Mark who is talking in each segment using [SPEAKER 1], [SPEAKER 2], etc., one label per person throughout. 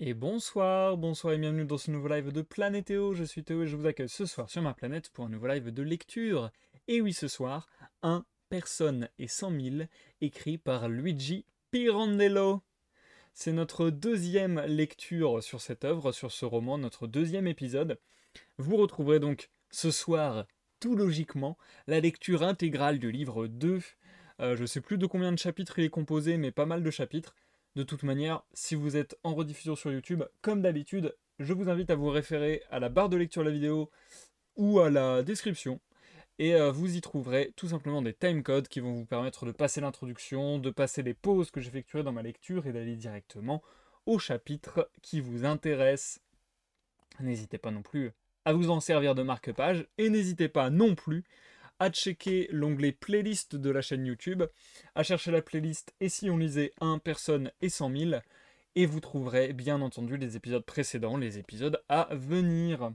[SPEAKER 1] Et bonsoir, bonsoir et bienvenue dans ce nouveau live de Planétéo. Je suis Théo et je vous accueille ce soir sur ma planète pour un nouveau live de lecture. Et oui, ce soir, un personne et cent mille, écrit par Luigi Pirandello. C'est notre deuxième lecture sur cette œuvre, sur ce roman, notre deuxième épisode. Vous retrouverez donc ce soir, tout logiquement, la lecture intégrale du livre 2. Je euh, je sais plus de combien de chapitres il est composé, mais pas mal de chapitres. De toute manière, si vous êtes en rediffusion sur YouTube, comme d'habitude, je vous invite à vous référer à la barre de lecture de la vidéo ou à la description. Et euh, vous y trouverez tout simplement des timecodes qui vont vous permettre de passer l'introduction, de passer les pauses que j'effectuerai dans ma lecture et d'aller directement au chapitre qui vous intéresse. N'hésitez pas non plus à vous en servir de marque-page et n'hésitez pas non plus à checker l'onglet playlist de la chaîne YouTube, à chercher la playlist et si on lisait 1 personne et 100 000, et vous trouverez bien entendu les épisodes précédents, les épisodes à venir.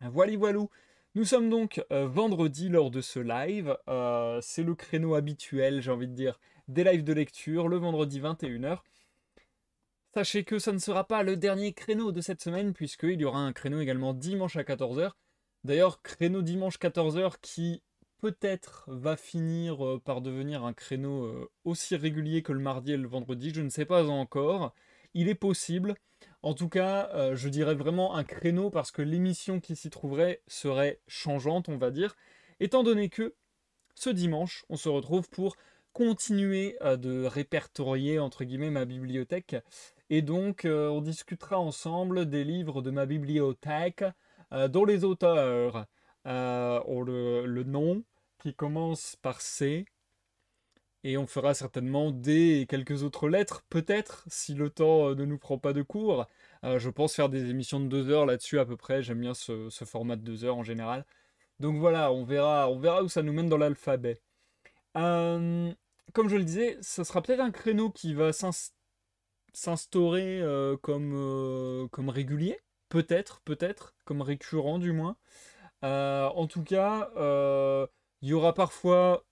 [SPEAKER 1] Voilà, voilà Nous sommes donc euh, vendredi lors de ce live. Euh, c'est le créneau habituel, j'ai envie de dire, des lives de lecture, le vendredi 21h. Sachez que ça ne sera pas le dernier créneau de cette semaine, puisqu'il y aura un créneau également dimanche à 14h. D'ailleurs, créneau dimanche 14h qui peut-être va finir euh, par devenir un créneau euh, aussi régulier que le mardi et le vendredi, je ne sais pas encore. Il est possible. En tout cas, euh, je dirais vraiment un créneau parce que l'émission qui s'y trouverait serait changeante, on va dire, étant donné que ce dimanche, on se retrouve pour continuer de répertorier, entre guillemets, ma bibliothèque. Et donc, on discutera ensemble des livres de ma bibliothèque, euh, dont les auteurs euh, ont le, nom qui commence par C. Et on fera certainement D et quelques autres lettres, peut-être, si le temps euh, ne nous prend pas de cours. je pense faire des émissions de deux heures là-dessus à peu près. J'aime bien ce, format de deux heures en général. Donc voilà, on verra, on verra où ça nous mène dans l'alphabet. comme je le disais, ça sera peut-être un créneau qui va s'instaurer comme, comme régulier. Peut-être, peut-être, comme récurrent du moins. Euh, en tout cas, euh, il y aura parfois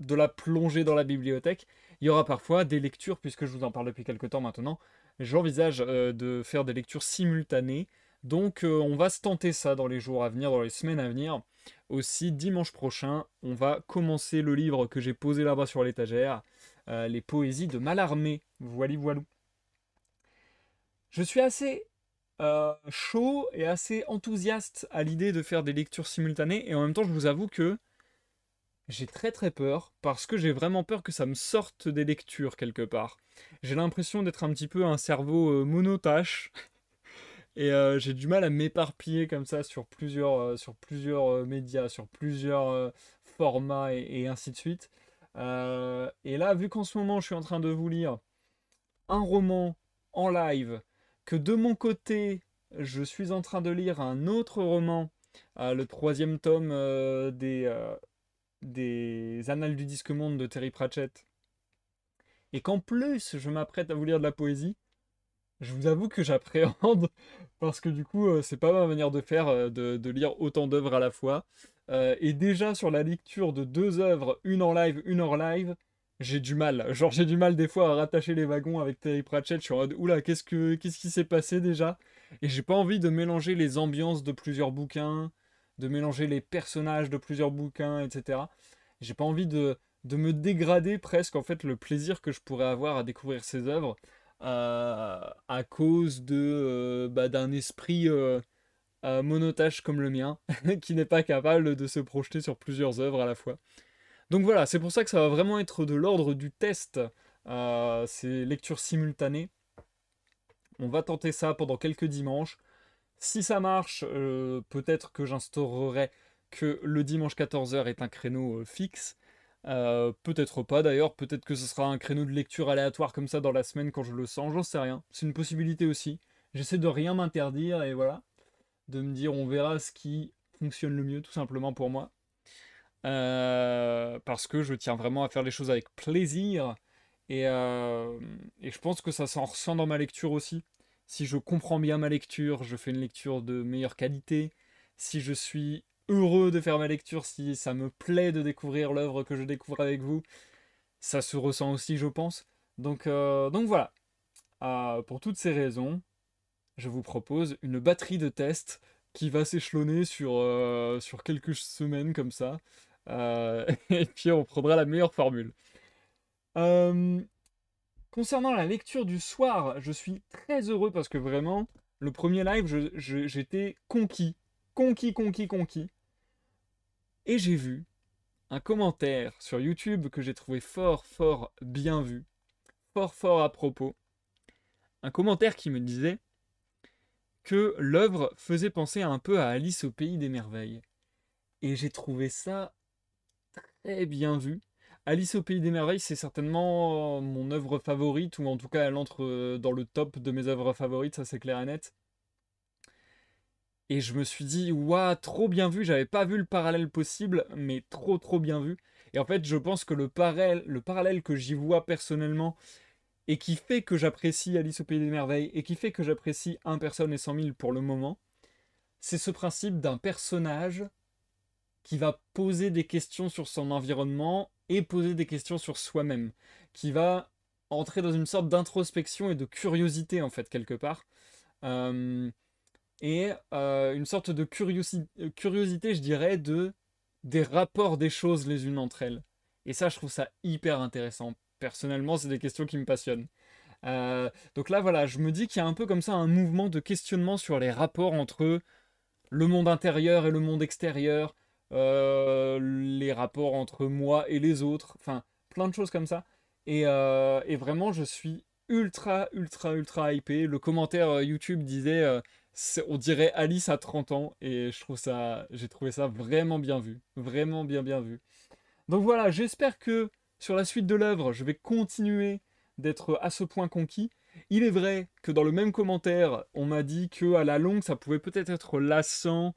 [SPEAKER 1] de la plongée dans la bibliothèque. Il y aura parfois des lectures, puisque je vous en parle depuis quelques temps maintenant. J'envisage euh, de faire des lectures simultanées. Donc on va se tenter ça dans les jours à venir, dans les semaines à venir. Aussi, dimanche prochain, on va commencer le livre que j'ai posé là-bas sur l'étagère, Les poésies de Malarmé. Voilà, voilou. Je suis assez euh, chaud et assez enthousiaste à l'idée de faire des lectures simultanées. Et en même temps, je vous avoue que j'ai très très peur parce que j'ai vraiment peur que ça me sorte des lectures quelque part. J'ai l'impression d'être un petit peu un cerveau euh, monotache Et euh, j'ai du mal à m'éparpiller comme ça sur plusieurs, sur plusieurs médias, sur plusieurs formats et, et, ainsi de suite. et là, vu qu'en ce moment je suis en train de vous lire un roman en live que de mon côté, je suis en train de lire un autre roman, euh, le troisième tome euh, euh, des, Annales du Disque Monde de Terry Pratchett, et qu'en plus je m'apprête à vous lire de la poésie, je vous avoue que j'appréhende, parce que du coup, c'est pas ma manière de faire de, lire autant d'œuvres à la fois. et déjà sur la lecture de deux œuvres, une en live, une hors live, j'ai du mal. Genre, j'ai du mal des fois à rattacher les wagons avec Terry Pratchett. sur « suis en oula, qu'est-ce, qui s'est passé déjà Et j'ai pas envie de mélanger les ambiances de plusieurs bouquins, de mélanger les personnages de plusieurs bouquins, etc. J'ai pas envie de, de me dégrader presque, en fait, le plaisir que je pourrais avoir à découvrir ces œuvres euh, à cause de, euh, bah, d'un esprit. Euh, monotache comme le mien, qui n'est pas capable de se projeter sur plusieurs œuvres à la fois. Donc voilà, c'est pour ça que ça va vraiment être de l'ordre du test, euh, ces lectures simultanées. On va tenter ça pendant quelques dimanches. Si ça marche, euh, peut-être que j'instaurerai que le dimanche 14h est un créneau euh, fixe. peut-être pas d'ailleurs, peut-être que ce sera un créneau de lecture aléatoire comme ça dans la semaine quand je le sens, j'en sais rien. C'est une possibilité aussi. J'essaie de rien m'interdire et voilà. De me dire on verra ce qui fonctionne le mieux tout simplement pour moi. Euh, parce que je tiens vraiment à faire les choses avec plaisir. Euh, et, je pense que ça s'en ressent dans ma lecture aussi. Si je comprends bien ma lecture, je fais une lecture de meilleure qualité. Si je suis heureux de faire ma lecture, si ça me plaît de découvrir l'œuvre que je découvre avec vous, ça se ressent aussi, je pense. Donc, euh, voilà. pour toutes ces raisons, je vous propose une batterie de tests qui va s'échelonner sur, sur quelques semaines comme ça. Euh, et puis on prendra la meilleure formule. Euh, concernant la lecture du soir, je suis très heureux parce que vraiment, le premier live, j'étais conquis, conquis, conquis, conquis. Et j'ai vu un commentaire sur YouTube que j'ai trouvé fort, fort bien vu, fort, fort à propos. Un commentaire qui me disait que l'œuvre faisait penser un peu à Alice au pays des merveilles. Et j'ai trouvé ça et eh bien vu. Alice au pays des merveilles, c'est certainement euh, mon œuvre favorite, ou en tout cas elle entre euh, dans le top de mes œuvres favorites, ça c'est clair et net. Et je me suis dit, waouh, trop bien vu, j'avais pas vu le parallèle possible, mais trop trop bien vu. Et en fait, je pense que le parallèle, le parallèle que j'y vois personnellement, et qui fait que j'apprécie Alice au Pays des Merveilles, et qui fait que j'apprécie un personne et 100 000 pour le moment, c'est ce principe d'un personnage qui va poser des questions sur son environnement et poser des questions sur soi-même, qui va entrer dans une sorte d'introspection et de curiosité en fait quelque part. Euh, et euh, une sorte de euh, curiosité, je dirais, de des rapports des choses les unes entre elles. Et ça, je trouve ça hyper intéressant. Personnellement, c'est des questions qui me passionnent. donc là, voilà, je me dis qu'il y a un peu comme ça un mouvement de questionnement sur les rapports entre le monde intérieur et le monde extérieur, euh, les rapports entre moi et les autres, enfin plein de choses comme ça. Et, euh, vraiment, je suis ultra, ultra, ultra hypé. Le commentaire euh, YouTube disait on dirait Alice à 30 ans et je trouve ça j'ai trouvé ça vraiment bien vu, vraiment bien bien vu. Donc voilà, j'espère que sur la suite de l'œuvre, je vais continuer d'être à ce point conquis. Il est vrai que dans le même commentaire, on m'a dit que à la longue ça pouvait peut-être être lassant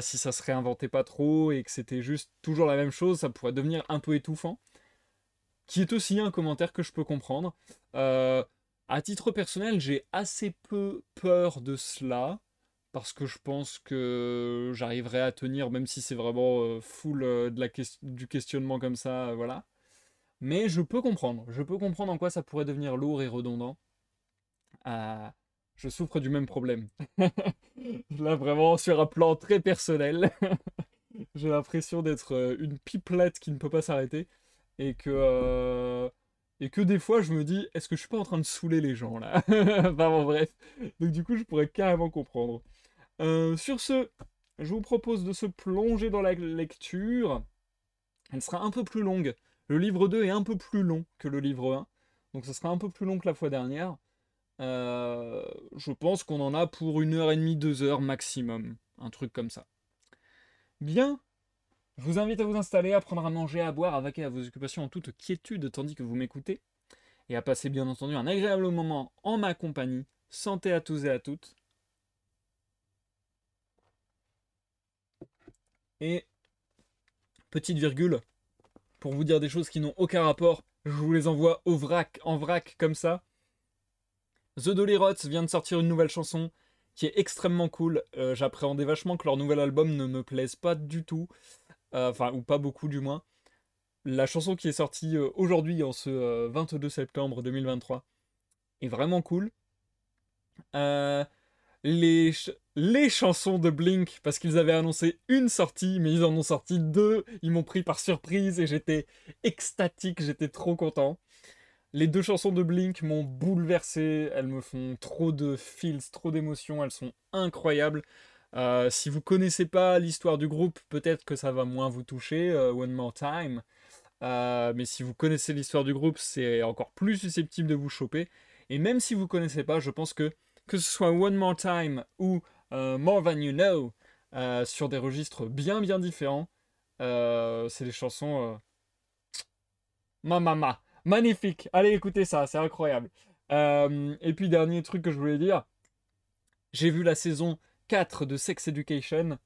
[SPEAKER 1] si ça se réinventait pas trop et que c'était juste toujours la même chose, ça pourrait devenir un peu étouffant. Qui est aussi un commentaire que je peux comprendre. Euh, à titre personnel, j'ai assez peu peur de cela parce que je pense que j'arriverai à tenir, même si c'est vraiment euh, full euh, du questionnement comme ça, voilà. Mais je peux comprendre, je peux comprendre en quoi ça pourrait devenir lourd et redondant. Euh, je souffre du même problème. Là, vraiment, sur un plan très personnel, j'ai l'impression d'être euh, une pipelette qui ne peut pas s'arrêter. Et que, euh, et que des fois, je me dis, est-ce que je suis pas en train de saouler les gens là Enfin bon, bref. Donc, du coup, je pourrais carrément comprendre. Euh, sur ce, je vous propose de se plonger dans la lecture. Elle sera un peu plus longue. Le livre 2 est un peu plus long que le livre 1. Donc, ce sera un peu plus long que la fois dernière. Euh, je pense qu'on en a pour une heure et demie, deux heures maximum. Un truc comme ça. Bien. Je vous invite à vous installer, à prendre à manger, à boire, à vaquer à vos occupations en toute quiétude tandis que vous m'écoutez. Et à passer bien entendu un agréable moment en ma compagnie. Santé à tous et à toutes. Et petite virgule, pour vous dire des choses qui n'ont aucun rapport, je vous les envoie au vrac, en vrac comme ça. The Dolly Rots vient de sortir une nouvelle chanson qui est extrêmement cool. Euh, j'appréhendais vachement que leur nouvel album ne me plaise pas du tout. Euh, enfin, ou pas beaucoup du moins. La chanson qui est sortie euh, aujourd'hui, en ce 22 septembre 2023, est vraiment cool. les, les chansons de Blink, parce qu'ils avaient annoncé une sortie, mais ils en ont sorti deux. Ils m'ont pris par surprise et j'étais extatique, j'étais trop content. Les deux chansons de Blink m'ont bouleversé, elles me font trop de feels, trop d'émotions, elles sont incroyables. Euh, si vous connaissez pas l'histoire du groupe, peut-être que ça va moins vous toucher, euh, One More Time. Euh, mais si vous connaissez l'histoire du groupe, c'est encore plus susceptible de vous choper. Et même si vous connaissez pas, je pense que que ce soit One More Time ou More Than You Know, sur des registres bien bien différents, c'est des chansons... ma mama. Magnifique. Allez écoutez ça, c'est incroyable. Euh, et puis dernier truc que je voulais dire, j'ai vu la saison 4 de Sex Education.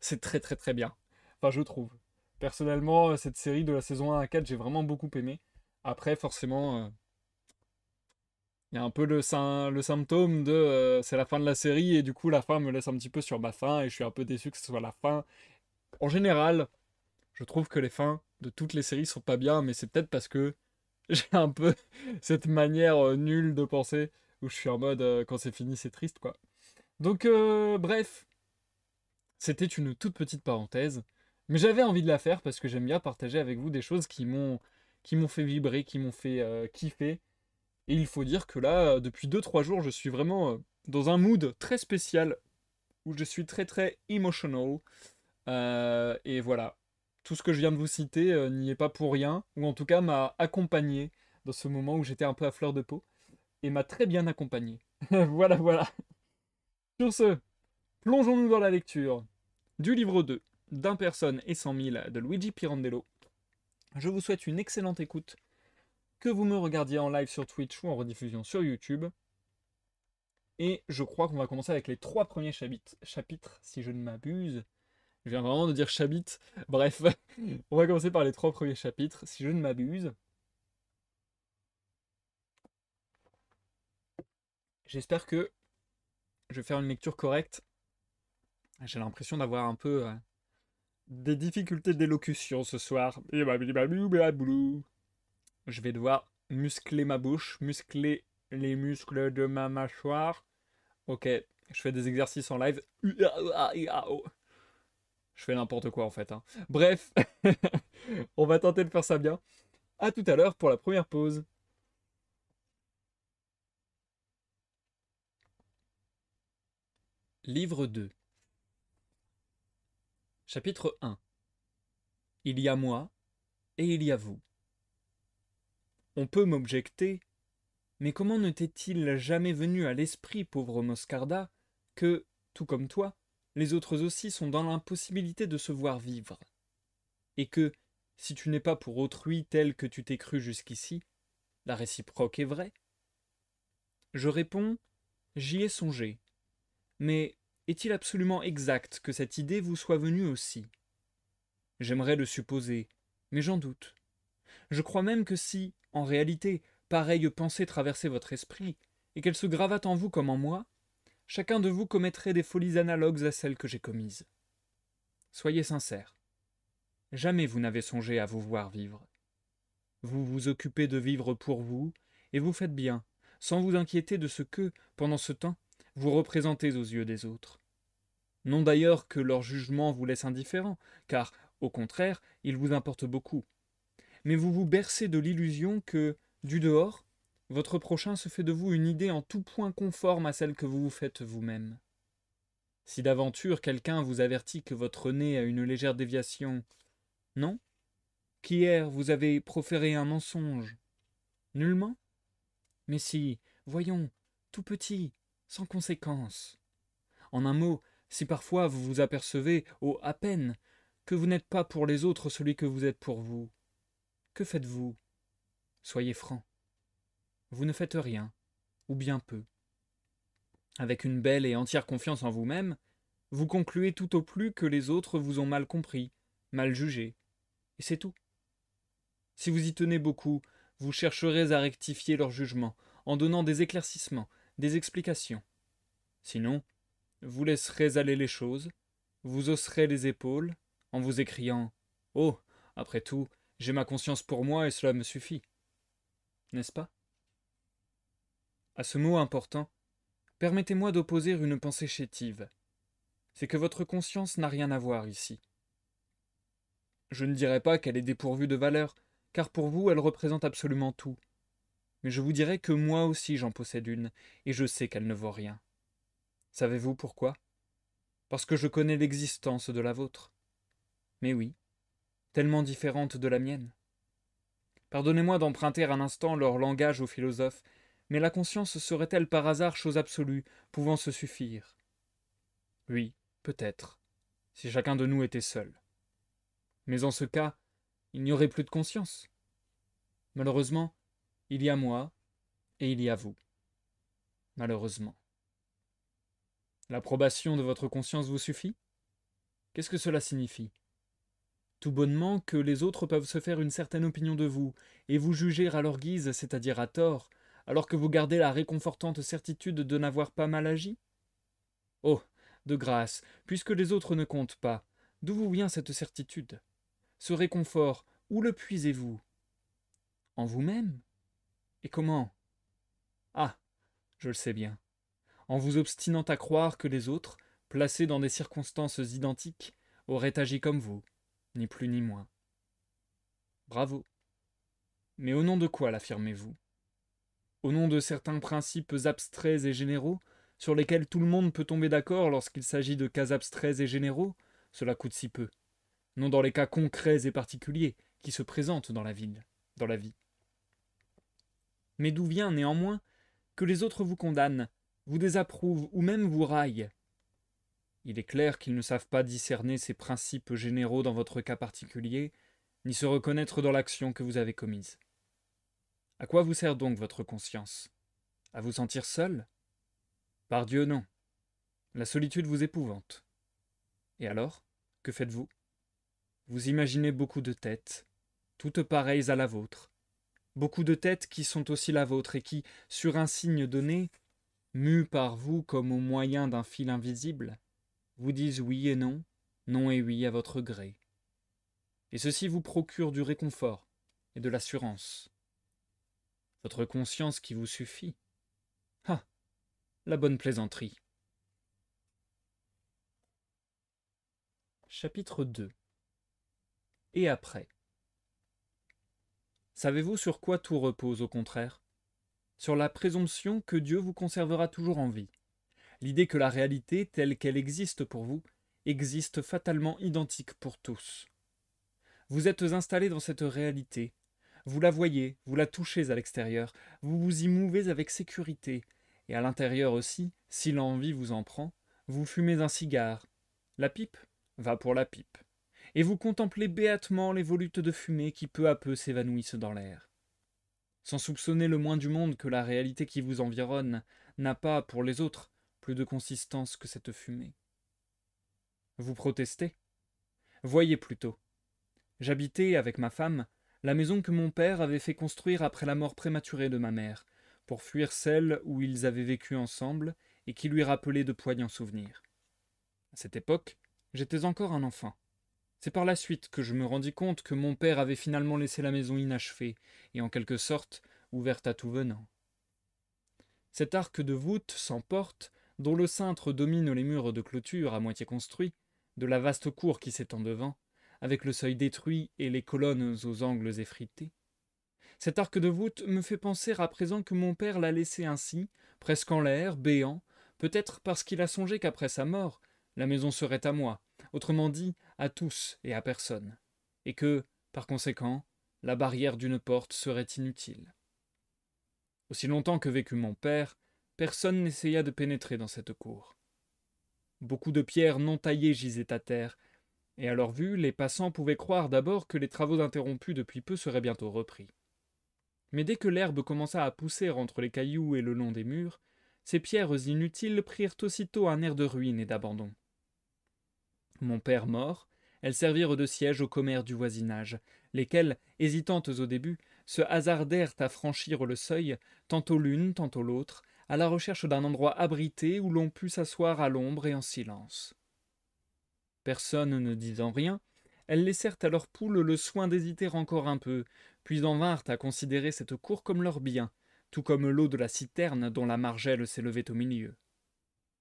[SPEAKER 1] C'est très très très bien. Enfin je trouve. Personnellement, euh, cette série de la saison 1 à 4, j'ai vraiment beaucoup aimé. Après, forcément, euh, Il y a un peu le, le symptôme de c'est la fin de la série et du coup la fin me laisse un petit peu sur ma fin et je suis un peu déçu que ce soit la fin. En général, je trouve que les fins de toutes les séries sont pas bien, mais c'est peut-être parce que j'ai un peu cette manière euh, nulle de penser où je suis en mode euh, quand c'est fini, c'est triste quoi. Donc, euh, bref, c'était une toute petite parenthèse, mais j'avais envie de la faire parce que j'aime bien partager avec vous des choses qui m'ont qui m'ont fait vibrer, qui m'ont fait kiffer. Et il faut dire que là, depuis 2-3 jours, je suis vraiment dans un mood très spécial où je suis très très emotional. et voilà, tout ce que je viens de vous citer euh, n'y est pas pour rien, ou en tout cas m'a accompagné dans ce moment où j'étais un peu à fleur de peau, et m'a très bien accompagné. voilà, voilà. Sur ce, plongeons-nous dans la lecture du livre 2 d'un personne et 100 000 de Luigi Pirandello. Je vous souhaite une excellente écoute, que vous me regardiez en live sur Twitch ou en rediffusion sur YouTube. Et je crois qu'on va commencer avec les trois premiers chapitres, chapitres si je ne m'abuse. Je viens vraiment de dire chapitre. Bref, on va commencer par les trois premiers chapitres, si je ne m'abuse. J'espère que je vais faire une lecture correcte. J'ai l'impression d'avoir un peu euh, des difficultés d'élocution ce soir. Bah, je vais devoir muscler ma bouche, muscler les muscles de ma mâchoire. Ok, je fais des exercices en live. Je fais n'importe quoi en fait. Hein. Bref, on va tenter de faire ça bien. A tout à l'heure pour la première pause. Livre 2 Chapitre 1 Il y a moi et il y a vous. On peut m'objecter, mais comment ne t'est-il jamais venu à l'esprit, pauvre Moscarda, que, tout comme toi, les autres aussi sont dans l'impossibilité de se voir vivre. Et que, si tu n'es pas pour autrui tel que tu t'es cru jusqu'ici, la réciproque est vraie. Je réponds J'y ai songé. Mais est-il absolument exact que cette idée vous soit venue aussi J'aimerais le supposer, mais j'en doute. Je crois même que si, en réalité, pareille pensée traversait votre esprit, et qu'elle se gravât en vous comme en moi, chacun de vous commettrait des folies analogues à celles que j'ai commises. Soyez sincères. Jamais vous n'avez songé à vous voir vivre. Vous vous occupez de vivre pour vous, et vous faites bien, sans vous inquiéter de ce que, pendant ce temps, vous représentez aux yeux des autres. Non d'ailleurs que leur jugement vous laisse indifférent, car, au contraire, il vous importe beaucoup. Mais vous vous bercez de l'illusion que, du dehors, votre prochain se fait de vous une idée en tout point conforme à celle que vous vous faites vous-même. Si d'aventure quelqu'un vous avertit que votre nez a une légère déviation, non Qu'hier vous avez proféré un mensonge Nullement Mais si, voyons, tout petit, sans conséquence. En un mot, si parfois vous vous apercevez, au à peine, que vous n'êtes pas pour les autres celui que vous êtes pour vous, que faites-vous Soyez franc vous ne faites rien, ou bien peu. Avec une belle et entière confiance en vous-même, vous concluez tout au plus que les autres vous ont mal compris, mal jugé, et c'est tout. Si vous y tenez beaucoup, vous chercherez à rectifier leur jugement en donnant des éclaircissements, des explications. Sinon, vous laisserez aller les choses, vous hausserez les épaules en vous écriant Oh, après tout, j'ai ma conscience pour moi et cela me suffit. N'est-ce pas à ce mot important, permettez-moi d'opposer une pensée chétive. C'est que votre conscience n'a rien à voir ici. Je ne dirai pas qu'elle est dépourvue de valeur, car pour vous elle représente absolument tout. Mais je vous dirai que moi aussi j'en possède une, et je sais qu'elle ne vaut rien. Savez-vous pourquoi Parce que je connais l'existence de la vôtre. Mais oui, tellement différente de la mienne. Pardonnez-moi d'emprunter un instant leur langage aux philosophes mais la conscience serait-elle par hasard chose absolue, pouvant se suffire Oui, peut-être, si chacun de nous était seul. Mais en ce cas, il n'y aurait plus de conscience. Malheureusement, il y a moi et il y a vous. Malheureusement. L'approbation de votre conscience vous suffit Qu'est-ce que cela signifie tout bonnement que les autres peuvent se faire une certaine opinion de vous, et vous juger à leur guise, c'est-à-dire à tort, alors que vous gardez la réconfortante certitude de n'avoir pas mal agi Oh, de grâce, puisque les autres ne comptent pas, d'où vous vient cette certitude Ce réconfort, où le puisez-vous En vous-même Et comment Ah, je le sais bien. En vous obstinant à croire que les autres, placés dans des circonstances identiques, auraient agi comme vous, ni plus ni moins. Bravo. Mais au nom de quoi l'affirmez-vous au nom de certains principes abstraits et généraux, sur lesquels tout le monde peut tomber d'accord lorsqu'il s'agit de cas abstraits et généraux, cela coûte si peu. Non dans les cas concrets et particuliers qui se présentent dans la ville, dans la vie. Mais d'où vient néanmoins que les autres vous condamnent, vous désapprouvent ou même vous raillent Il est clair qu'ils ne savent pas discerner ces principes généraux dans votre cas particulier, ni se reconnaître dans l'action que vous avez commise. À quoi vous sert donc votre conscience À vous sentir seul Par Dieu, non. La solitude vous épouvante. Et alors, que faites-vous Vous imaginez beaucoup de têtes, toutes pareilles à la vôtre, beaucoup de têtes qui sont aussi la vôtre et qui, sur un signe donné, mues par vous comme au moyen d'un fil invisible, vous disent oui et non, non et oui à votre gré. Et ceci vous procure du réconfort et de l'assurance votre conscience qui vous suffit. Ah. La bonne plaisanterie. Chapitre 2 Et après Savez-vous sur quoi tout repose au contraire Sur la présomption que Dieu vous conservera toujours en vie. L'idée que la réalité telle qu'elle existe pour vous existe fatalement identique pour tous. Vous êtes installé dans cette réalité, vous la voyez, vous la touchez à l'extérieur, vous vous y mouvez avec sécurité, et à l'intérieur aussi, si l'envie vous en prend, vous fumez un cigare. La pipe va pour la pipe, et vous contemplez béatement les volutes de fumée qui peu à peu s'évanouissent dans l'air. Sans soupçonner le moins du monde que la réalité qui vous environne n'a pas, pour les autres, plus de consistance que cette fumée. Vous protestez Voyez plutôt. J'habitais, avec ma femme, la maison que mon père avait fait construire après la mort prématurée de ma mère, pour fuir celle où ils avaient vécu ensemble et qui lui rappelait de poignants souvenirs. À cette époque, j'étais encore un enfant. C'est par la suite que je me rendis compte que mon père avait finalement laissé la maison inachevée et en quelque sorte ouverte à tout venant. Cet arc de voûte sans porte, dont le cintre domine les murs de clôture à moitié construits, de la vaste cour qui s'étend devant, avec le seuil détruit et les colonnes aux angles effrités. Cet arc de voûte me fait penser à présent que mon père l'a laissé ainsi, presque en l'air, béant, peut-être parce qu'il a songé qu'après sa mort, la maison serait à moi, autrement dit, à tous et à personne, et que, par conséquent, la barrière d'une porte serait inutile. Aussi longtemps que vécut mon père, personne n'essaya de pénétrer dans cette cour. Beaucoup de pierres non taillées gisaient à terre, et à leur vue, les passants pouvaient croire d'abord que les travaux interrompus depuis peu seraient bientôt repris. Mais dès que l'herbe commença à pousser entre les cailloux et le long des murs, ces pierres inutiles prirent aussitôt un air de ruine et d'abandon. Mon père mort, elles servirent de siège aux commères du voisinage, lesquelles, hésitantes au début, se hasardèrent à franchir le seuil, tantôt l'une, tantôt l'autre, à la recherche d'un endroit abrité où l'on pût s'asseoir à l'ombre et en silence. Personne ne disant rien, elles laissèrent à leurs poules le soin d'hésiter encore un peu, puis en vinrent à considérer cette cour comme leur bien, tout comme l'eau de la citerne dont la margelle s'élevait au milieu.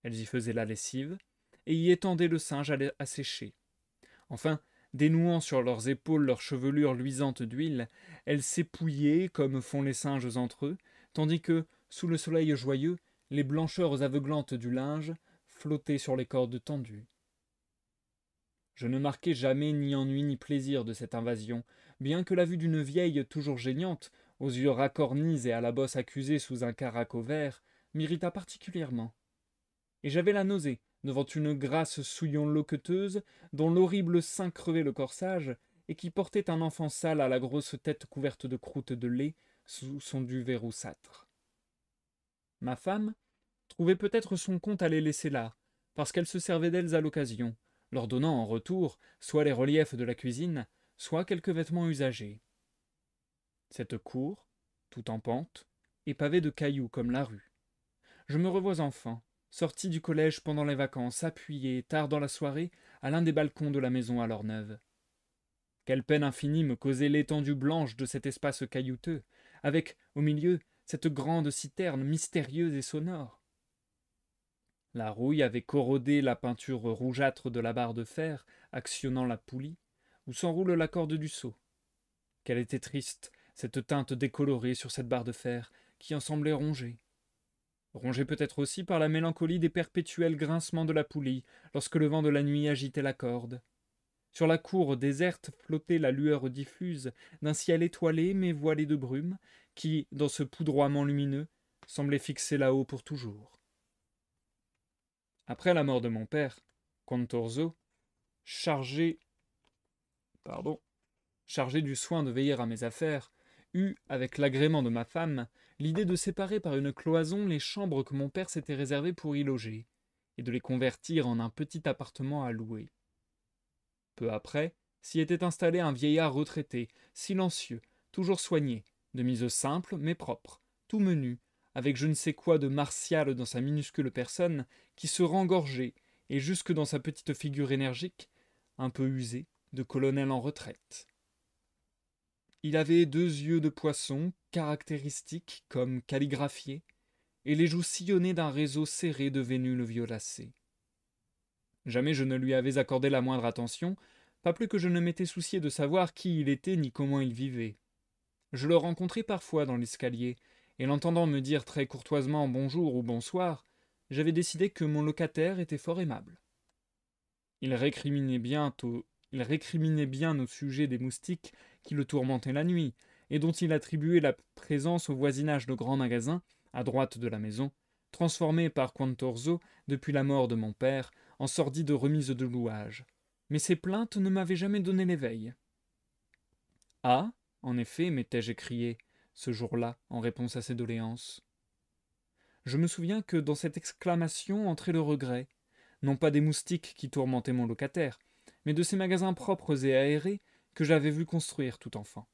[SPEAKER 1] Elles y faisaient la lessive, et y étendaient le singe à sécher. Enfin, dénouant sur leurs épaules leurs chevelures luisantes d'huile, elles s'épouillaient comme font les singes entre eux, tandis que, sous le soleil joyeux, les blancheurs aveuglantes du linge flottaient sur les cordes tendues. Je ne marquai jamais ni ennui ni plaisir de cette invasion, bien que la vue d'une vieille toujours gênante, aux yeux racornis et à la bosse accusée sous un caraco vert, m'irrita particulièrement. Et j'avais la nausée, devant une grasse souillon loqueteuse, dont l'horrible sein crevait le corsage, et qui portait un enfant sale à la grosse tête couverte de croûte de lait, sous son duvet roussâtre. Ma femme trouvait peut-être son compte à les laisser là, parce qu'elle se servait d'elles à l'occasion, leur donnant en retour soit les reliefs de la cuisine, soit quelques vêtements usagés. Cette cour, tout en pente, est pavée de cailloux comme la rue. Je me revois enfin, sorti du collège pendant les vacances, appuyé, tard dans la soirée, à l'un des balcons de la maison à neuve Quelle peine infinie me causait l'étendue blanche de cet espace caillouteux, avec, au milieu, cette grande citerne mystérieuse et sonore. La rouille avait corrodé la peinture rougeâtre de la barre de fer, actionnant la poulie, où s'enroule la corde du seau. Qu'elle était triste, cette teinte décolorée sur cette barre de fer, qui en semblait rongée. Rongée peut-être aussi par la mélancolie des perpétuels grincements de la poulie, lorsque le vent de la nuit agitait la corde. Sur la cour déserte flottait la lueur diffuse d'un ciel étoilé mais voilé de brume, qui, dans ce poudroiement lumineux, semblait fixer là-haut pour toujours. Après la mort de mon père, Contorzo, chargé, pardon, chargé du soin de veiller à mes affaires, eut, avec l'agrément de ma femme, l'idée de séparer par une cloison les chambres que mon père s'était réservées pour y loger, et de les convertir en un petit appartement à louer. Peu après, s'y était installé un vieillard retraité, silencieux, toujours soigné, de mise simple mais propre, tout menu, avec je ne sais quoi de martial dans sa minuscule personne, qui se rengorgeait, et jusque dans sa petite figure énergique, un peu usée, de colonel en retraite. Il avait deux yeux de poisson, caractéristiques comme calligraphiés, et les joues sillonnées d'un réseau serré de vénules violacées. Jamais je ne lui avais accordé la moindre attention, pas plus que je ne m'étais soucié de savoir qui il était ni comment il vivait. Je le rencontrais parfois dans l'escalier, et l'entendant me dire très courtoisement bonjour ou bonsoir, j'avais décidé que mon locataire était fort aimable. Il récriminait, bientôt, il récriminait bien au sujet des moustiques qui le tourmentaient la nuit, et dont il attribuait la présence au voisinage de grands magasins, à droite de la maison, transformé par Quantorzo, depuis la mort de mon père, en sordide remise de louage. Mais ses plaintes ne m'avaient jamais donné l'éveil. Ah, en effet, m'étais-je écrié, ce jour-là, en réponse à ses doléances. Je me souviens que dans cette exclamation entrait le regret, non pas des moustiques qui tourmentaient mon locataire, mais de ces magasins propres et aérés que j'avais vu construire tout enfant.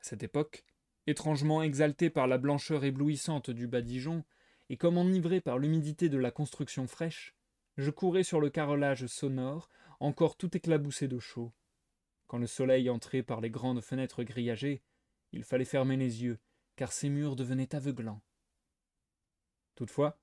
[SPEAKER 1] À cette époque, étrangement exalté par la blancheur éblouissante du badigeon, et comme enivré par l'humidité de la construction fraîche, je courais sur le carrelage sonore, encore tout éclaboussé de chaud. Quand le soleil entrait par les grandes fenêtres grillagées, il fallait fermer les yeux, car ces murs devenaient aveuglants. Toutefois,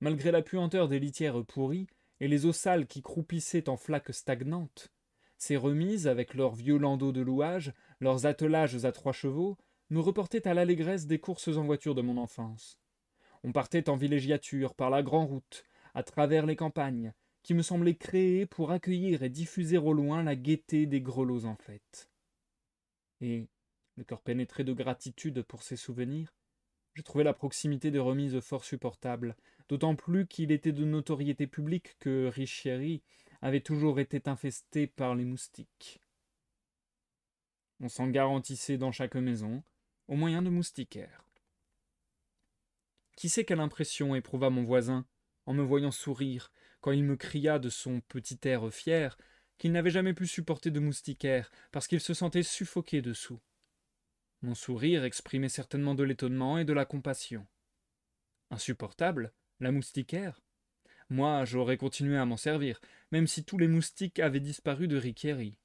[SPEAKER 1] malgré la puanteur des litières pourries et les eaux sales qui croupissaient en flaques stagnantes, ces remises, avec leurs vieux landaux de louage, leurs attelages à trois chevaux, nous reportaient à l'allégresse des courses en voiture de mon enfance. On partait en villégiature par la grand route, à travers les campagnes, qui me semblaient créées pour accueillir et diffuser au loin la gaieté des grelots en fête. Et, le cœur pénétré de gratitude pour ces souvenirs, je trouvais la proximité des remises fort supportable, d'autant plus qu'il était de notoriété publique que Richieri avait toujours été infesté par les moustiques. On s'en garantissait dans chaque maison, au moyen de moustiquaires. Qui sait quelle impression éprouva mon voisin en me voyant sourire quand il me cria de son petit air fier qu'il n'avait jamais pu supporter de moustiquaires parce qu'il se sentait suffoqué dessous. Mon sourire exprimait certainement de l'étonnement et de la compassion. Insupportable, la moustiquaire Moi, j'aurais continué à m'en servir, même si tous les moustiques avaient disparu de Riquieri.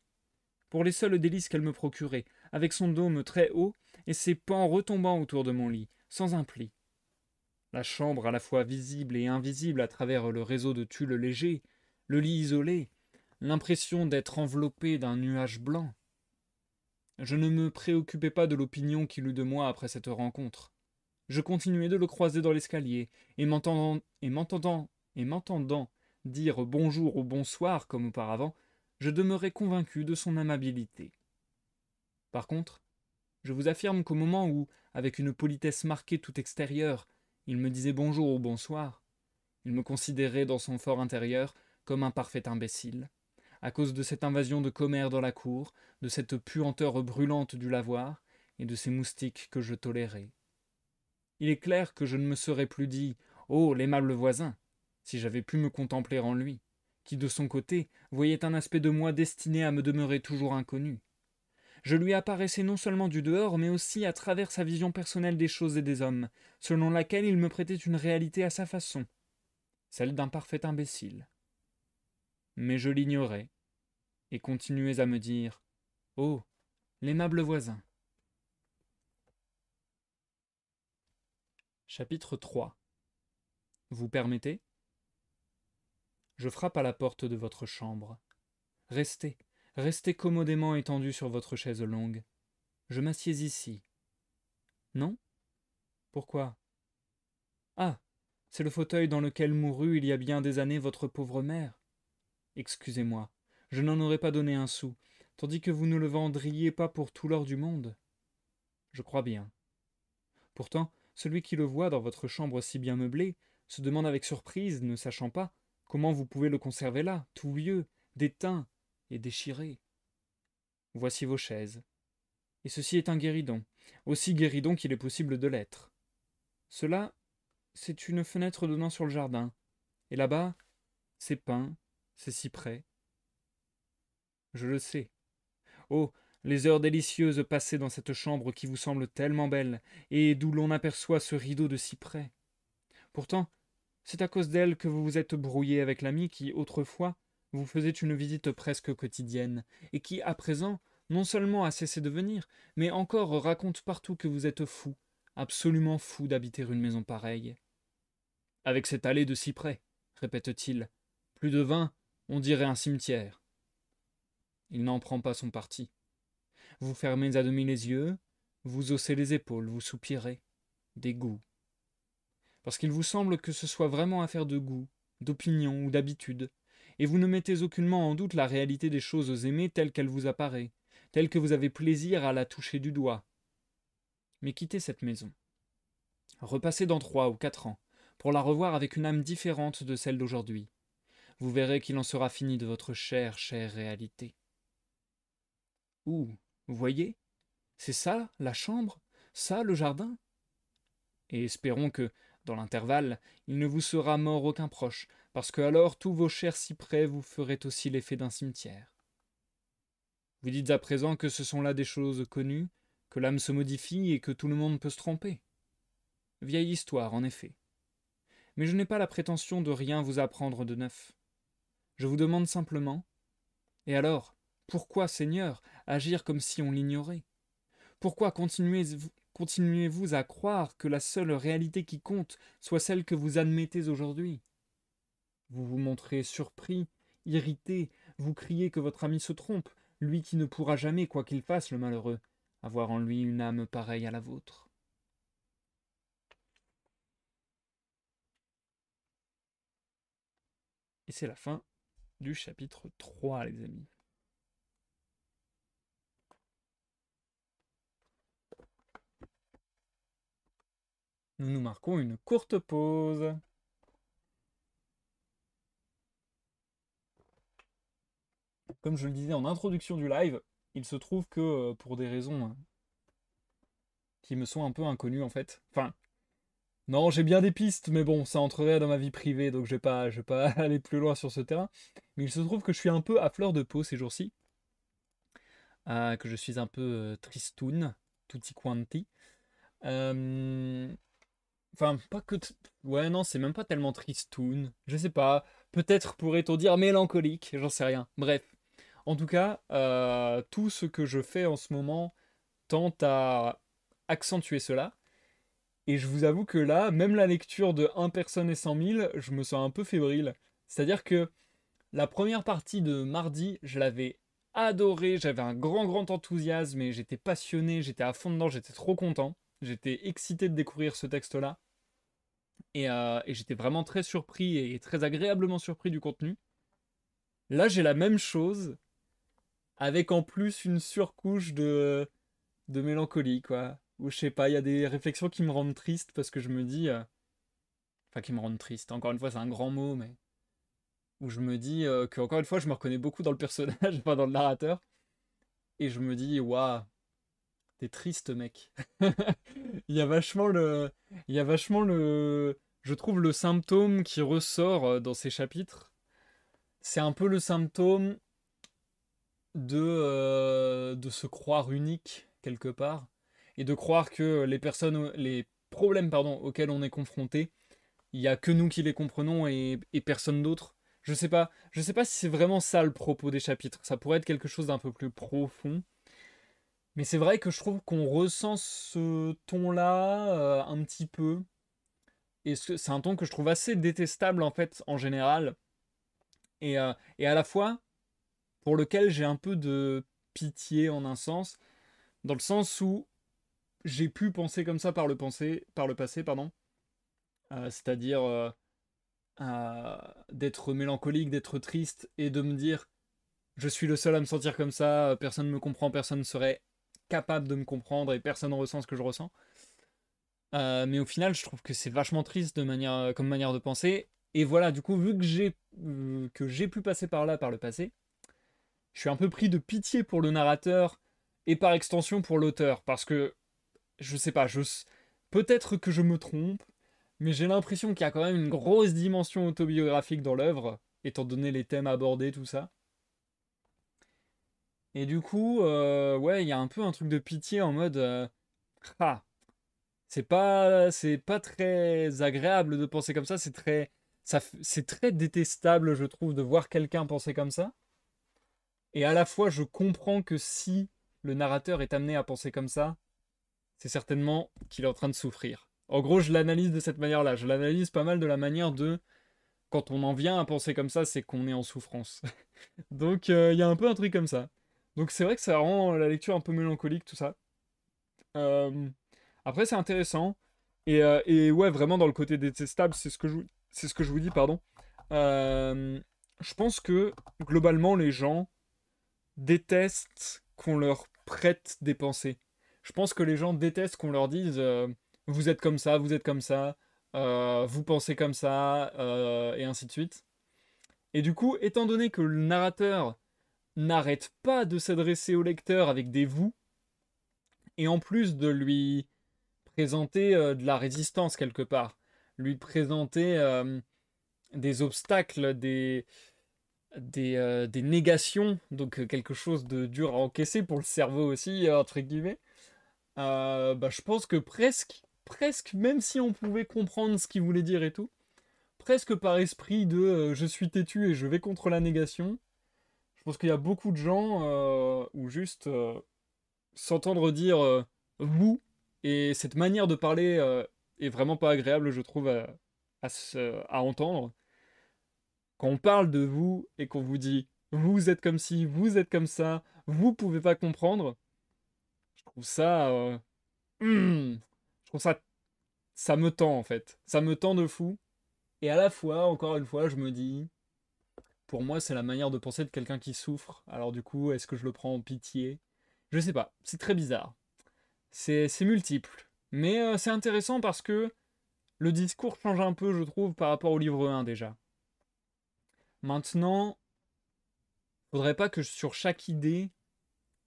[SPEAKER 1] Pour les seuls délices qu'elle me procurait, avec son dôme très haut et ses pans retombant autour de mon lit, sans un pli. La chambre à la fois visible et invisible à travers le réseau de tulle léger, le lit isolé, l'impression d'être enveloppé d'un nuage blanc, je ne me préoccupais pas de l'opinion qu'il eut de moi après cette rencontre. Je continuais de le croiser dans l'escalier, et m'entendant, et m'entendant, et m'entendant dire bonjour ou bonsoir comme auparavant, je demeurais convaincu de son amabilité. Par contre, je vous affirme qu'au moment où, avec une politesse marquée tout extérieure, il me disait bonjour ou bonsoir, il me considérait dans son fort intérieur comme un parfait imbécile à cause de cette invasion de commères dans la cour, de cette puanteur brûlante du lavoir, et de ces moustiques que je tolérais. Il est clair que je ne me serais plus dit Oh, l'aimable voisin si j'avais pu me contempler en lui, qui de son côté voyait un aspect de moi destiné à me demeurer toujours inconnu. Je lui apparaissais non seulement du dehors, mais aussi à travers sa vision personnelle des choses et des hommes, selon laquelle il me prêtait une réalité à sa façon, celle d'un parfait imbécile mais je l'ignorais, et continuais à me dire Oh, l'aimable voisin. Chapitre 3 Vous permettez Je frappe à la porte de votre chambre. Restez, restez commodément étendu sur votre chaise longue. Je m'assieds ici. Non Pourquoi Ah, c'est le fauteuil dans lequel mourut il y a bien des années votre pauvre mère excusez-moi, je n'en aurais pas donné un sou, tandis que vous ne le vendriez pas pour tout l'or du monde. Je crois bien. Pourtant, celui qui le voit dans votre chambre si bien meublée se demande avec surprise, ne sachant pas, comment vous pouvez le conserver là, tout vieux, déteint et déchiré. Voici vos chaises. Et ceci est un guéridon, aussi guéridon qu'il est possible de l'être. Cela, c'est une fenêtre donnant sur le jardin, et là-bas, c'est peint, c'est si Je le sais. Oh, les heures délicieuses passées dans cette chambre qui vous semble tellement belle, et d'où l'on aperçoit ce rideau de Cyprès. »« Pourtant, c'est à cause d'elle que vous vous êtes brouillé avec l'ami qui, autrefois, vous faisait une visite presque quotidienne, et qui, à présent, non seulement a cessé de venir, mais encore raconte partout que vous êtes fou, absolument fou d'habiter une maison pareille. Avec cette allée de cyprès, répète-t-il, plus de vingt, on dirait un cimetière. Il n'en prend pas son parti. Vous fermez à demi les yeux, vous haussez les épaules, vous soupirez. Des goûts. Parce qu'il vous semble que ce soit vraiment affaire de goût, d'opinion ou d'habitude, et vous ne mettez aucunement en doute la réalité des choses aimées telle qu'elle vous apparaît, telle que vous avez plaisir à la toucher du doigt. Mais quittez cette maison. Repassez dans trois ou quatre ans, pour la revoir avec une âme différente de celle d'aujourd'hui vous verrez qu'il en sera fini de votre chère, chère réalité. Où vous voyez C'est ça, la chambre Ça, le jardin Et espérons que, dans l'intervalle, il ne vous sera mort aucun proche, parce que alors tous vos chers cyprès vous feraient aussi l'effet d'un cimetière. Vous dites à présent que ce sont là des choses connues, que l'âme se modifie et que tout le monde peut se tromper. Vieille histoire, en effet. Mais je n'ai pas la prétention de rien vous apprendre de neuf. Je vous demande simplement, et alors, pourquoi, Seigneur, agir comme si on l'ignorait Pourquoi continuez-vous à croire que la seule réalité qui compte soit celle que vous admettez aujourd'hui Vous vous montrez surpris, irrité, vous criez que votre ami se trompe, lui qui ne pourra jamais, quoi qu'il fasse, le malheureux, avoir en lui une âme pareille à la vôtre. Et c'est la fin du chapitre 3, les amis. Nous nous marquons une courte pause. Comme je le disais en introduction du live, il se trouve que euh, pour des raisons hein, qui me sont un peu inconnues en fait, enfin non, j'ai bien des pistes, mais bon, ça entrerait dans ma vie privée, donc je vais, pas, je vais pas aller plus loin sur ce terrain. Mais il se trouve que je suis un peu à fleur de peau ces jours-ci. Euh, que je suis un peu euh, tristoun, tutti quanti. Euh, enfin, pas que. Ouais, non, c'est même pas tellement tristoun. Je sais pas. Peut-être pourrait-on dire mélancolique, j'en sais rien. Bref. En tout cas, tout ce que je fais en ce moment tente à accentuer cela. Et je vous avoue que là, même la lecture de 1 personne et 100 000, je me sens un peu fébrile. C'est-à-dire que la première partie de mardi, je l'avais adorée, j'avais un grand grand enthousiasme et j'étais passionné, j'étais à fond dedans, j'étais trop content, j'étais excité de découvrir ce texte-là. Et, euh, et j'étais vraiment très surpris et très agréablement surpris du contenu. Là, j'ai la même chose, avec en plus une surcouche de, de mélancolie, quoi. Ou je sais pas, il y a des réflexions qui me rendent triste parce que je me dis. Euh, enfin, qui me rendent triste. Encore une fois, c'est un grand mot, mais. Où je me dis euh, que, encore une fois, je me reconnais beaucoup dans le personnage, pas dans le narrateur. Et je me dis, waouh, t'es triste, mec. Il y a vachement le. Il y a vachement le. Je trouve le symptôme qui ressort euh, dans ces chapitres. C'est un peu le symptôme de, de se croire unique quelque part et de croire que les personnes, les problèmes pardon, auxquels on est confronté, il n'y a que nous qui les comprenons et, personne d'autre. Je sais pas, je sais pas si c'est vraiment ça le propos des chapitres. Ça pourrait être quelque chose d'un peu plus profond. Mais c'est vrai que je trouve qu'on ressent ce ton-là euh, un petit peu. Et c'est un ton que je trouve assez détestable en fait en général. Et, euh, et à la fois pour lequel j'ai un peu de pitié en un sens, dans le sens où j'ai pu penser comme ça par le, penser, par le passé, pardon. Euh, c'est-à-dire euh, euh, d'être mélancolique, d'être triste et de me dire je suis le seul à me sentir comme ça, personne ne me comprend, personne ne serait capable de me comprendre et personne ne ressent ce que je ressens. mais au final, je trouve que c'est vachement triste de manière, comme manière de penser. Et voilà, du coup, vu que j'ai, que j'ai pu passer par là par le passé, je suis un peu pris de pitié pour le narrateur et par extension pour l'auteur, parce que je sais pas, peut-être que je me trompe, mais j'ai l'impression qu'il y a quand même une grosse dimension autobiographique dans l'œuvre, étant donné les thèmes abordés, tout ça. Et du coup, euh, ouais, il y a un peu un truc de pitié en mode, euh, ah, c'est pas, c'est pas très agréable de penser comme ça. C'est très, ça, c'est très détestable, je trouve, de voir quelqu'un penser comme ça. Et à la fois, je comprends que si le narrateur est amené à penser comme ça, c'est certainement qu'il est en train de souffrir. En gros, je l'analyse de cette manière-là. Je l'analyse pas mal de la manière de quand on en vient à penser comme ça, c'est qu'on est en souffrance. Donc euh, il y a un peu un truc comme ça. Donc c'est vrai que ça rend la lecture un peu mélancolique, tout ça. Euh, après, c'est intéressant. Euh, et, ouais, vraiment, dans le côté détestable, c'est ce que je vous dis, pardon. je pense que globalement, les gens détestent qu'on leur prête des pensées. Je pense que les gens détestent qu'on leur dise euh, vous êtes comme ça, vous êtes comme ça, euh, vous pensez comme ça, euh, et ainsi de suite. Et du coup, étant donné que le narrateur n'arrête pas de s'adresser au lecteur avec des vous, et en plus de lui présenter de la résistance quelque part, lui présenter des obstacles, des, des, négations, donc quelque chose de dur à encaisser pour le cerveau aussi, entre guillemets. Euh, bah, je pense que presque, presque, même si on pouvait comprendre ce qu'il voulait dire et tout, presque par esprit de euh, je suis têtu et je vais contre la négation, je pense qu'il y a beaucoup de gens euh, où juste s'entendre dire vous et cette manière de parler est vraiment pas agréable, je trouve, à, entendre. Quand on parle de vous et qu'on vous dit vous êtes comme ci, vous êtes comme ça, vous pouvez pas comprendre, ça. Euh, hmm, je trouve ça. Ça me tend en fait. Ça me tend de fou. Et à la fois, encore une fois, je me dis. Pour moi, c'est la manière de penser de quelqu'un qui souffre. Alors du coup, est-ce que je le prends en pitié Je sais pas. C'est très bizarre. C'est multiple. Mais euh, c'est intéressant parce que le discours change un peu, je trouve, par rapport au livre 1 déjà. Maintenant, faudrait pas que sur chaque idée,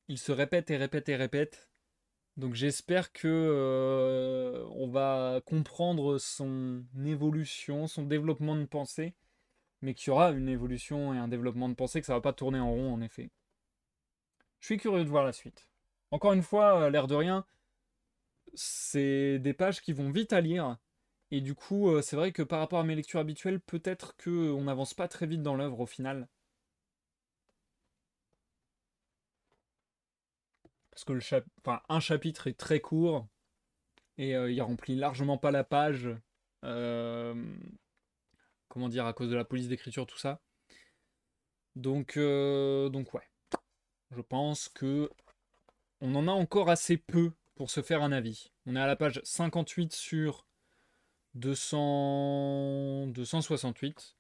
[SPEAKER 1] il se répète et répète et répète donc j'espère que euh, on va comprendre son évolution, son développement de pensée, mais qu'il y aura une évolution et un développement de pensée, que ça va pas tourner en rond en effet. Je suis curieux de voir la suite. Encore une fois, euh, l'air de rien, c'est des pages qui vont vite à lire. Et du coup, euh, c'est vrai que par rapport à mes lectures habituelles, peut-être qu'on n'avance pas très vite dans l'œuvre au final. parce que un chapitre est très court et euh, il remplit largement pas la page. Euh, comment dire, à cause de la police d'écriture, tout ça. Donc, euh, donc ouais. Je pense que on en a encore assez peu pour se faire un avis. On est à la page 58 sur 200... 268.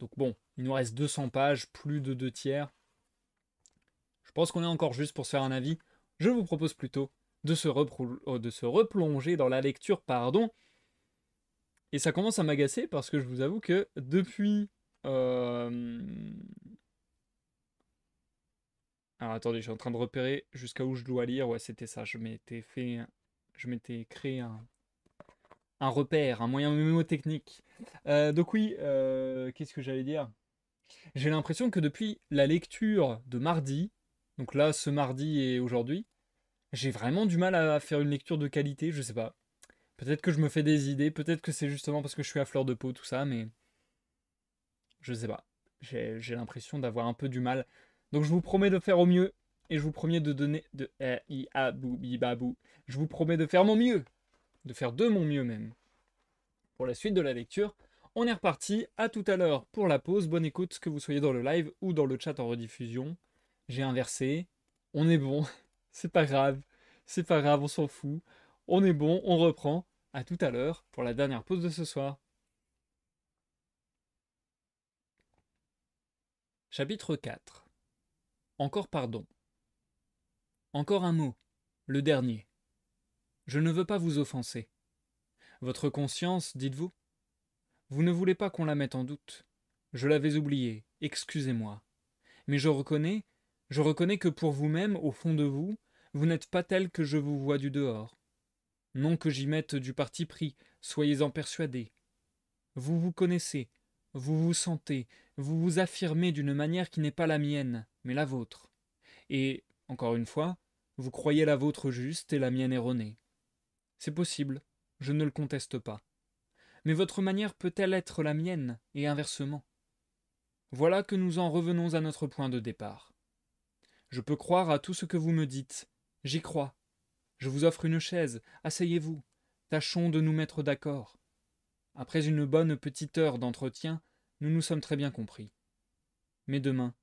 [SPEAKER 1] Donc bon, il nous reste 200 pages, plus de deux tiers. Je pense qu'on est encore juste pour se faire un avis je vous propose plutôt euh, de se, replonger dans la lecture, pardon. Et ça commence à m'agacer parce que je vous avoue que depuis... Euh, Alors attendez, je suis en train de repérer jusqu'à où je dois lire. Ouais, c'était ça. Je m'étais fait... Je m'étais créé un, repère, un moyen mnémotechnique. Euh, donc oui, qu'est-ce que j'allais dire J'ai l'impression que depuis la lecture de mardi, donc là, ce mardi et aujourd'hui, j'ai vraiment du mal à faire une lecture de qualité, je sais pas. Peut-être que je me fais des idées, peut-être que c'est justement parce que je suis à fleur de peau, tout ça, mais. Je sais pas. J'ai l'impression d'avoir un peu du mal. Donc je vous promets de faire au mieux, et je vous promets de donner. de eh, Je vous promets de faire mon mieux De faire de mon mieux même. Pour la suite de la lecture, on est reparti. À tout à l'heure pour la pause. Bonne écoute, que vous soyez dans le live ou dans le chat en rediffusion. J'ai inversé. On est bon c'est pas grave, c'est pas grave, on s'en fout. On est bon, on reprend. À tout à l'heure pour la dernière pause de ce soir. Chapitre 4 Encore pardon. Encore un mot, le dernier. Je ne veux pas vous offenser. Votre conscience, dites-vous Vous ne voulez pas qu'on la mette en doute. Je l'avais oubliée, excusez-moi. Mais je reconnais, je reconnais que pour vous-même, au fond de vous, vous n'êtes pas tel que je vous vois du dehors. Non que j'y mette du parti pris, soyez-en persuadés. Vous vous connaissez, vous vous sentez, vous vous affirmez d'une manière qui n'est pas la mienne, mais la vôtre. Et, encore une fois, vous croyez la vôtre juste et la mienne erronée. C'est possible, je ne le conteste pas. Mais votre manière peut-elle être la mienne, et inversement Voilà que nous en revenons à notre point de départ. Je peux croire à tout ce que vous me dites, J'y crois. Je vous offre une chaise, asseyez-vous, tâchons de nous mettre d'accord. Après une bonne petite heure d'entretien, nous nous sommes très bien compris. Mais demain,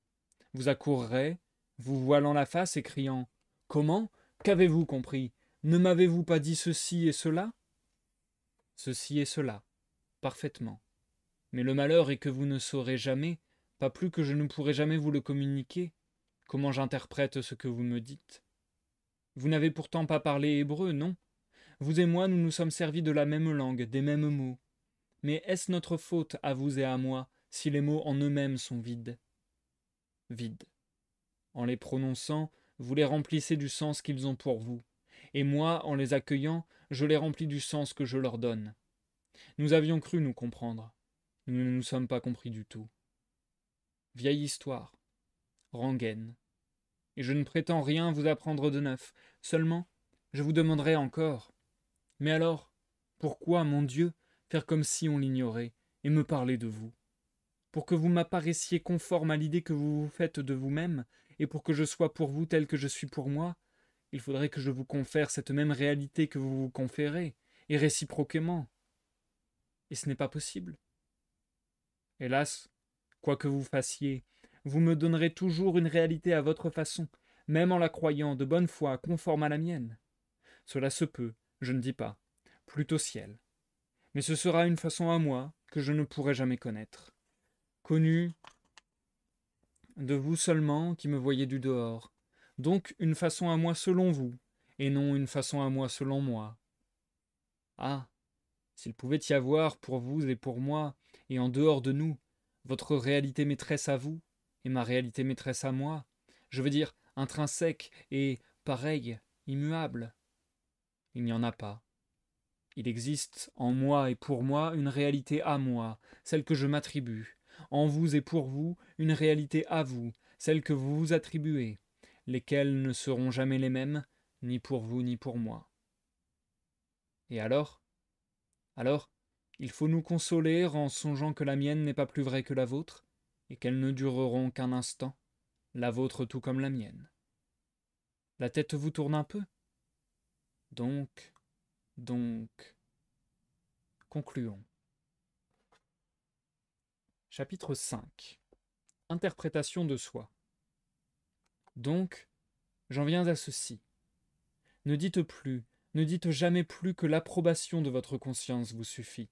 [SPEAKER 1] vous accourrez, vous voilant la face et criant Comment Qu'avez-vous compris Ne m'avez-vous pas dit ceci et cela Ceci et cela, parfaitement. Mais le malheur est que vous ne saurez jamais, pas plus que je ne pourrai jamais vous le communiquer, comment j'interprète ce que vous me dites. Vous n'avez pourtant pas parlé hébreu, non Vous et moi, nous nous sommes servis de la même langue, des mêmes mots. Mais est-ce notre faute, à vous et à moi, si les mots en eux-mêmes sont vides Vides. En les prononçant, vous les remplissez du sens qu'ils ont pour vous, et moi, en les accueillant, je les remplis du sens que je leur donne. Nous avions cru nous comprendre. Nous ne nous sommes pas compris du tout. Vieille histoire. Rangaine et je ne prétends rien vous apprendre de neuf. Seulement, je vous demanderai encore. Mais alors, pourquoi, mon Dieu, faire comme si on l'ignorait, et me parler de vous Pour que vous m'apparaissiez conforme à l'idée que vous vous faites de vous-même, et pour que je sois pour vous tel que je suis pour moi, il faudrait que je vous confère cette même réalité que vous vous conférez, et réciproquement. Et ce n'est pas possible. Hélas, quoi que vous fassiez, vous me donnerez toujours une réalité à votre façon, même en la croyant de bonne foi conforme à la mienne. Cela se peut, je ne dis pas, plutôt ciel. Mais ce sera une façon à moi que je ne pourrai jamais connaître. Connue de vous seulement qui me voyez du dehors, donc une façon à moi selon vous, et non une façon à moi selon moi. Ah. S'il pouvait y avoir pour vous et pour moi, et en dehors de nous, votre réalité maîtresse à vous, et ma réalité maîtresse à moi, je veux dire intrinsèque et pareille, immuable. Il n'y en a pas. Il existe en moi et pour moi une réalité à moi, celle que je m'attribue, en vous et pour vous une réalité à vous, celle que vous vous attribuez, lesquelles ne seront jamais les mêmes, ni pour vous ni pour moi. Et alors Alors, il faut nous consoler en songeant que la mienne n'est pas plus vraie que la vôtre, et qu'elles ne dureront qu'un instant, la vôtre tout comme la mienne. La tête vous tourne un peu Donc, donc, concluons. Chapitre 5 Interprétation de soi. Donc, j'en viens à ceci. Ne dites plus, ne dites jamais plus que l'approbation de votre conscience vous suffit.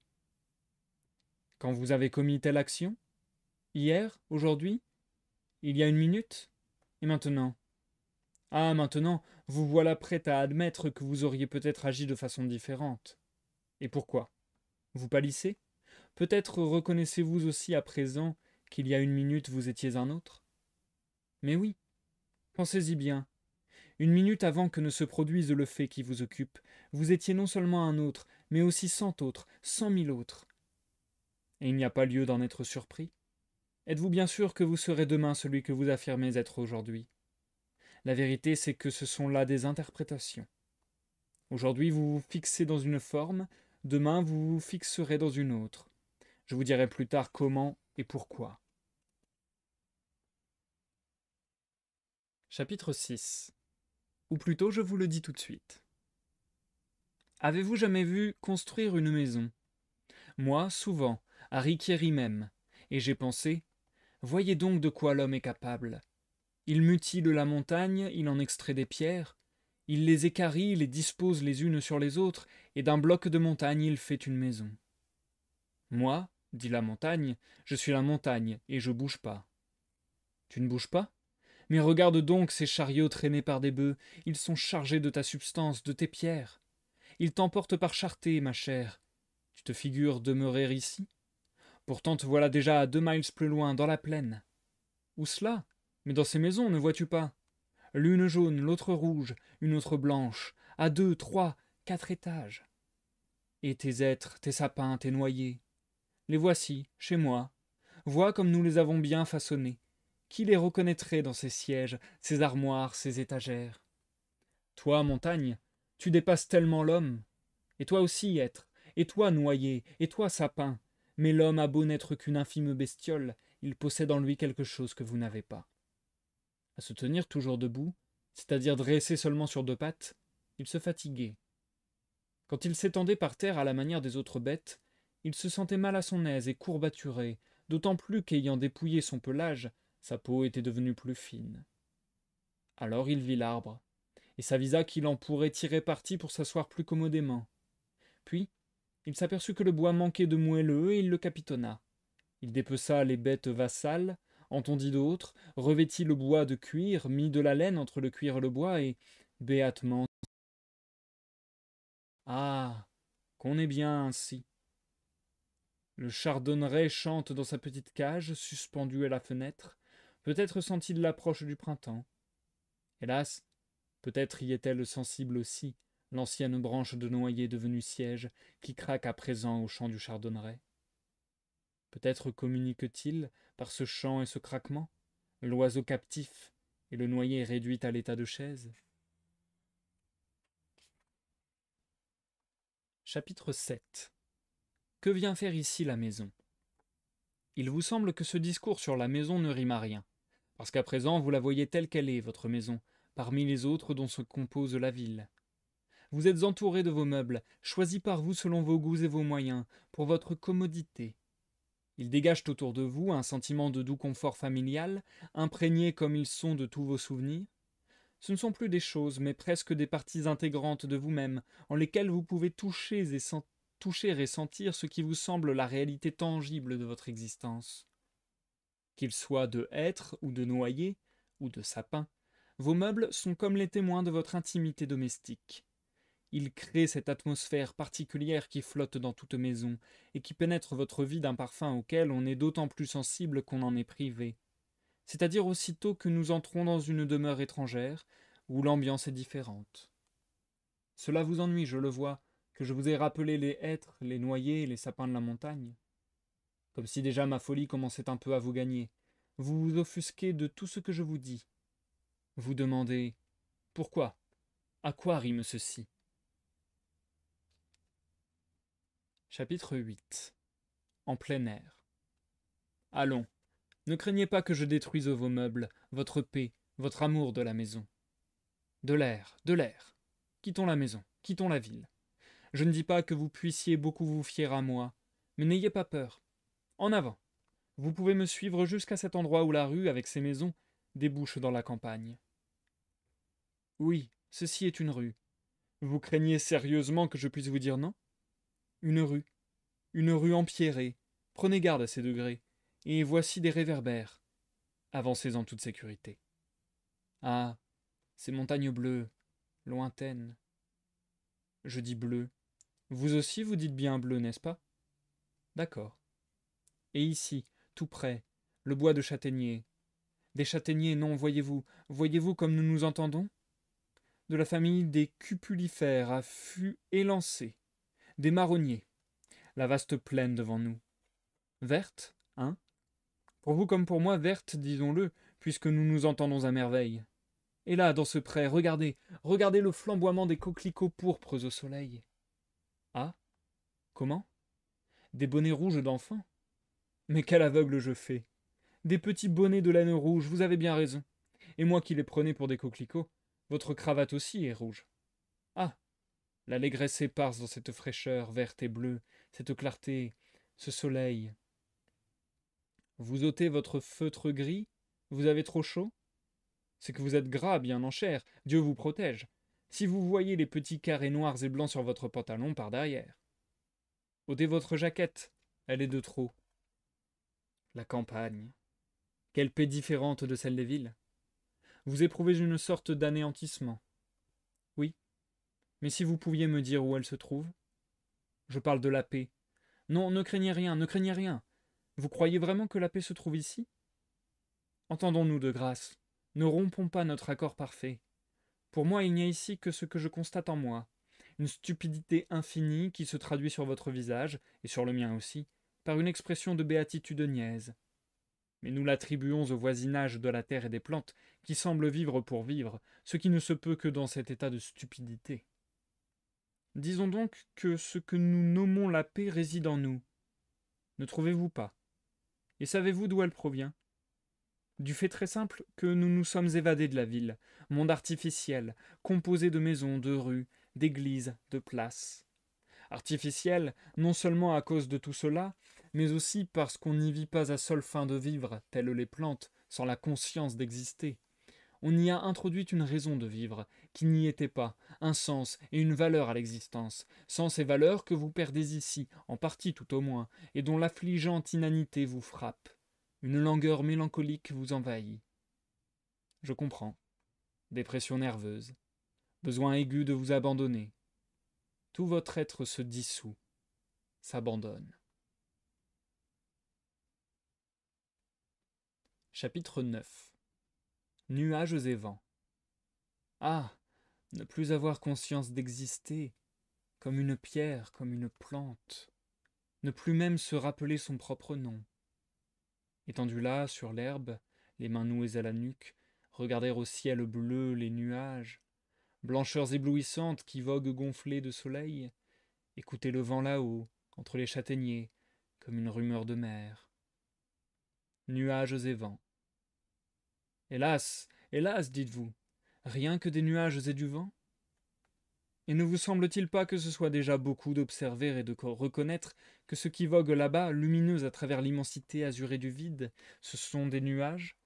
[SPEAKER 1] Quand vous avez commis telle action, hier, aujourd'hui, il y a une minute, et maintenant Ah, maintenant, vous voilà prêt à admettre que vous auriez peut-être agi de façon différente. Et pourquoi Vous pâlissez Peut-être reconnaissez-vous aussi à présent qu'il y a une minute vous étiez un autre Mais oui, pensez-y bien. Une minute avant que ne se produise le fait qui vous occupe, vous étiez non seulement un autre, mais aussi cent autres, cent mille autres. Et il n'y a pas lieu d'en être surpris. Êtes-vous bien sûr que vous serez demain celui que vous affirmez être aujourd'hui La vérité, c'est que ce sont là des interprétations. Aujourd'hui, vous vous fixez dans une forme, demain, vous vous fixerez dans une autre. Je vous dirai plus tard comment et pourquoi. Chapitre 6 Ou plutôt, je vous le dis tout de suite. Avez-vous jamais vu construire une maison Moi, souvent, à Riquieri même, et j'ai pensé Voyez donc de quoi l'homme est capable. Il mutile la montagne, il en extrait des pierres, il les écarie, les dispose les unes sur les autres, et d'un bloc de montagne il fait une maison. Moi, dit la montagne, je suis la montagne, et je bouge pas. Tu ne bouges pas? Mais regarde donc ces chariots traînés par des bœufs, ils sont chargés de ta substance, de tes pierres. Ils t'emportent par charté, ma chère. Tu te figures demeurer ici? Pourtant te voilà déjà à deux miles plus loin, dans la plaine. Où cela Mais dans ces maisons, ne vois-tu pas L'une jaune, l'autre rouge, une autre blanche, à deux, trois, quatre étages. Et tes êtres, tes sapins, tes noyers. Les voici, chez moi. Vois comme nous les avons bien façonnés. Qui les reconnaîtrait dans ces sièges, ces armoires, ces étagères Toi, montagne, tu dépasses tellement l'homme. Et toi aussi, être. Et toi, noyé, Et toi, sapin. Mais l'homme a beau n'être qu'une infime bestiole, il possède en lui quelque chose que vous n'avez pas. À se tenir toujours debout, c'est-à-dire dressé seulement sur deux pattes, il se fatiguait. Quand il s'étendait par terre à la manière des autres bêtes, il se sentait mal à son aise et courbaturé, d'autant plus qu'ayant dépouillé son pelage, sa peau était devenue plus fine. Alors il vit l'arbre, et s'avisa qu'il en pourrait tirer parti pour s'asseoir plus commodément. Puis, il s'aperçut que le bois manquait de moelleux et il le capitonna. Il dépeça les bêtes vassales, entendit d'autres, revêtit le bois de cuir, mit de la laine entre le cuir et le bois et, béatement, Ah qu'on est bien ainsi. Le chardonneret chante dans sa petite cage, suspendue à la fenêtre. Peut-être sentit il l'approche du printemps. Hélas, peut-être y est-elle sensible aussi, l'ancienne branche de noyer devenue siège, qui craque à présent au champ du chardonneret. Peut-être communique-t-il, par ce chant et ce craquement, l'oiseau captif et le noyer réduit à l'état de chaise Chapitre 7 Que vient faire ici la maison Il vous semble que ce discours sur la maison ne rime à rien, parce qu'à présent vous la voyez telle qu'elle est, votre maison, parmi les autres dont se compose la ville. Vous êtes entouré de vos meubles, choisis par vous selon vos goûts et vos moyens, pour votre commodité. Ils dégagent autour de vous un sentiment de doux confort familial, imprégné comme ils sont de tous vos souvenirs. Ce ne sont plus des choses, mais presque des parties intégrantes de vous-même, en lesquelles vous pouvez toucher et, toucher et sentir ce qui vous semble la réalité tangible de votre existence. Qu'ils soient de hêtre ou de noyer, ou de sapin, vos meubles sont comme les témoins de votre intimité domestique. Il crée cette atmosphère particulière qui flotte dans toute maison et qui pénètre votre vie d'un parfum auquel on est d'autant plus sensible qu'on en est privé. C'est-à-dire aussitôt que nous entrons dans une demeure étrangère où l'ambiance est différente. Cela vous ennuie, je le vois, que je vous ai rappelé les hêtres, les noyers, les sapins de la montagne. Comme si déjà ma folie commençait un peu à vous gagner. Vous vous offusquez de tout ce que je vous dis. Vous demandez Pourquoi À quoi rime ceci Chapitre 8 En plein air. Allons, ne craignez pas que je détruise vos meubles, votre paix, votre amour de la maison. De l'air, de l'air. Quittons la maison, quittons la ville. Je ne dis pas que vous puissiez beaucoup vous fier à moi, mais n'ayez pas peur. En avant. Vous pouvez me suivre jusqu'à cet endroit où la rue, avec ses maisons, débouche dans la campagne. Oui, ceci est une rue. Vous craignez sérieusement que je puisse vous dire non une rue, une rue empierrée, prenez garde à ces degrés, et voici des réverbères. Avancez en toute sécurité. Ah, ces montagnes bleues, lointaines. Je dis bleu. Vous aussi, vous dites bien bleu, n'est-ce pas D'accord. Et ici, tout près, le bois de châtaigniers. Des châtaigniers, non, voyez-vous, voyez-vous comme nous nous entendons De la famille des cupulifères à fût élancés des marronniers, la vaste plaine devant nous. Verte, hein Pour vous comme pour moi, verte, disons-le, puisque nous nous entendons à merveille. Et là, dans ce pré, regardez, regardez le flamboiement des coquelicots pourpres au soleil. Ah Comment Des bonnets rouges d'enfants Mais quel aveugle je fais Des petits bonnets de laine rouge, vous avez bien raison. Et moi qui les prenais pour des coquelicots, votre cravate aussi est rouge l'allégresse éparse dans cette fraîcheur verte et bleue, cette clarté, ce soleil. Vous ôtez votre feutre gris Vous avez trop chaud C'est que vous êtes gras, bien en chair, Dieu vous protège. Si vous voyez les petits carrés noirs et blancs sur votre pantalon par derrière. Ôtez votre jaquette, elle est de trop. La campagne. Quelle paix différente de celle des villes. Vous éprouvez une sorte d'anéantissement. Oui, mais si vous pouviez me dire où elle se trouve Je parle de la paix. Non, ne craignez rien, ne craignez rien. Vous croyez vraiment que la paix se trouve ici Entendons-nous de grâce. Ne rompons pas notre accord parfait. Pour moi, il n'y a ici que ce que je constate en moi. Une stupidité infinie qui se traduit sur votre visage, et sur le mien aussi, par une expression de béatitude niaise. Mais nous l'attribuons au voisinage de la terre et des plantes, qui semblent vivre pour vivre, ce qui ne se peut que dans cet état de stupidité. Disons donc que ce que nous nommons la paix réside en nous. Ne trouvez-vous pas Et savez-vous d'où elle provient Du fait très simple que nous nous sommes évadés de la ville, monde artificiel, composé de maisons, de rues, d'églises, de places. Artificiel, non seulement à cause de tout cela, mais aussi parce qu'on n'y vit pas à seule fin de vivre, telles les plantes, sans la conscience d'exister. On y a introduit une raison de vivre, qui n'y étaient pas, un sens et une valeur à l'existence, sens et valeur que vous perdez ici, en partie tout au moins, et dont l'affligeante inanité vous frappe. Une langueur mélancolique vous envahit. Je comprends. Dépression nerveuse. Besoin aigu de vous abandonner. Tout votre être se dissout, s'abandonne. Chapitre 9 Nuages et vents. Ah ne plus avoir conscience d'exister, comme une pierre, comme une plante, ne plus même se rappeler son propre nom. Étendu là, sur l'herbe, les mains nouées à la nuque, regarder au ciel bleu les nuages, blancheurs éblouissantes qui voguent gonflées de soleil, écouter le vent là-haut, entre les châtaigniers, comme une rumeur de mer. Nuages et vents. Hélas, hélas, dites-vous, Rien que des nuages et du vent Et ne vous semble-t-il pas que ce soit déjà beaucoup d'observer et de reconnaître que ce qui vogue là-bas, lumineux à travers l'immensité azurée du vide, ce sont des nuages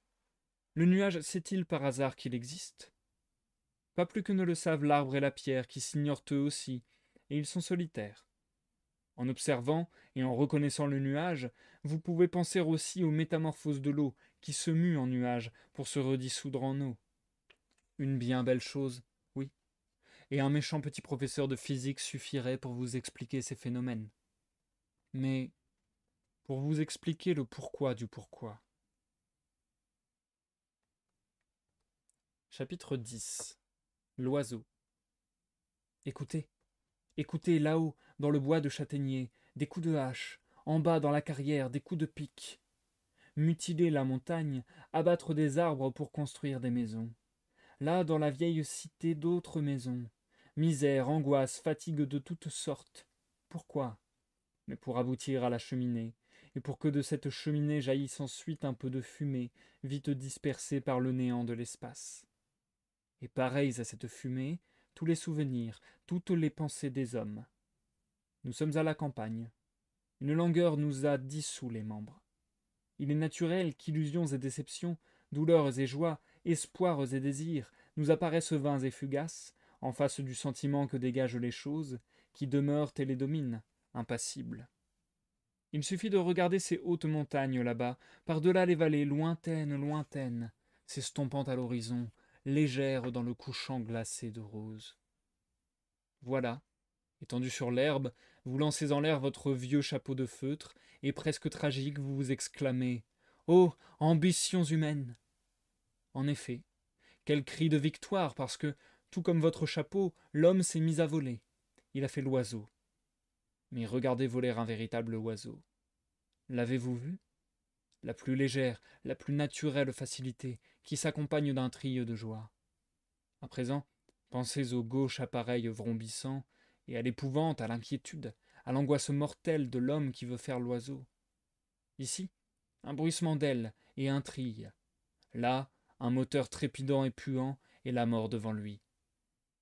[SPEAKER 1] Le nuage sait-il par hasard qu'il existe Pas plus que ne le savent l'arbre et la pierre qui s'ignorent eux aussi, et ils sont solitaires. En observant et en reconnaissant le nuage, vous pouvez penser aussi aux métamorphoses de l'eau qui se mue en nuages pour se redissoudre en eau, une bien belle chose, oui. Et un méchant petit professeur de physique suffirait pour vous expliquer ces phénomènes. Mais pour vous expliquer le pourquoi du pourquoi. Chapitre 10 L'oiseau. Écoutez, écoutez là-haut, dans le bois de châtaignier, des coups de hache, en bas dans la carrière, des coups de pique. Mutiler la montagne, abattre des arbres pour construire des maisons là dans la vieille cité d'autres maisons. Misère, angoisse, fatigue de toutes sortes. Pourquoi Mais pour aboutir à la cheminée, et pour que de cette cheminée jaillisse ensuite un peu de fumée, vite dispersée par le néant de l'espace. Et pareils à cette fumée, tous les souvenirs, toutes les pensées des hommes. Nous sommes à la campagne. Une langueur nous a dissous les membres. Il est naturel qu'illusions et déceptions, douleurs et joies espoirs et désirs, nous apparaissent vains et fugaces, en face du sentiment que dégagent les choses, qui demeurent et les dominent, impassibles. Il suffit de regarder ces hautes montagnes là-bas, par-delà les vallées lointaines, lointaines, s'estompant à l'horizon, légères dans le couchant glacé de rose. Voilà, étendu sur l'herbe, vous lancez en l'air votre vieux chapeau de feutre, et presque tragique, vous vous exclamez oh, ambitions humaines en effet, quel cri de victoire, parce que, tout comme votre chapeau, l'homme s'est mis à voler. Il a fait l'oiseau. Mais regardez voler un véritable oiseau. L'avez-vous vu La plus légère, la plus naturelle facilité, qui s'accompagne d'un trille de joie. À présent, pensez au gauche appareil vrombissant, et à l'épouvante, à l'inquiétude, à l'angoisse mortelle de l'homme qui veut faire l'oiseau. Ici, un bruissement d'ailes et un trille. Là, un moteur trépidant et puant, et la mort devant lui.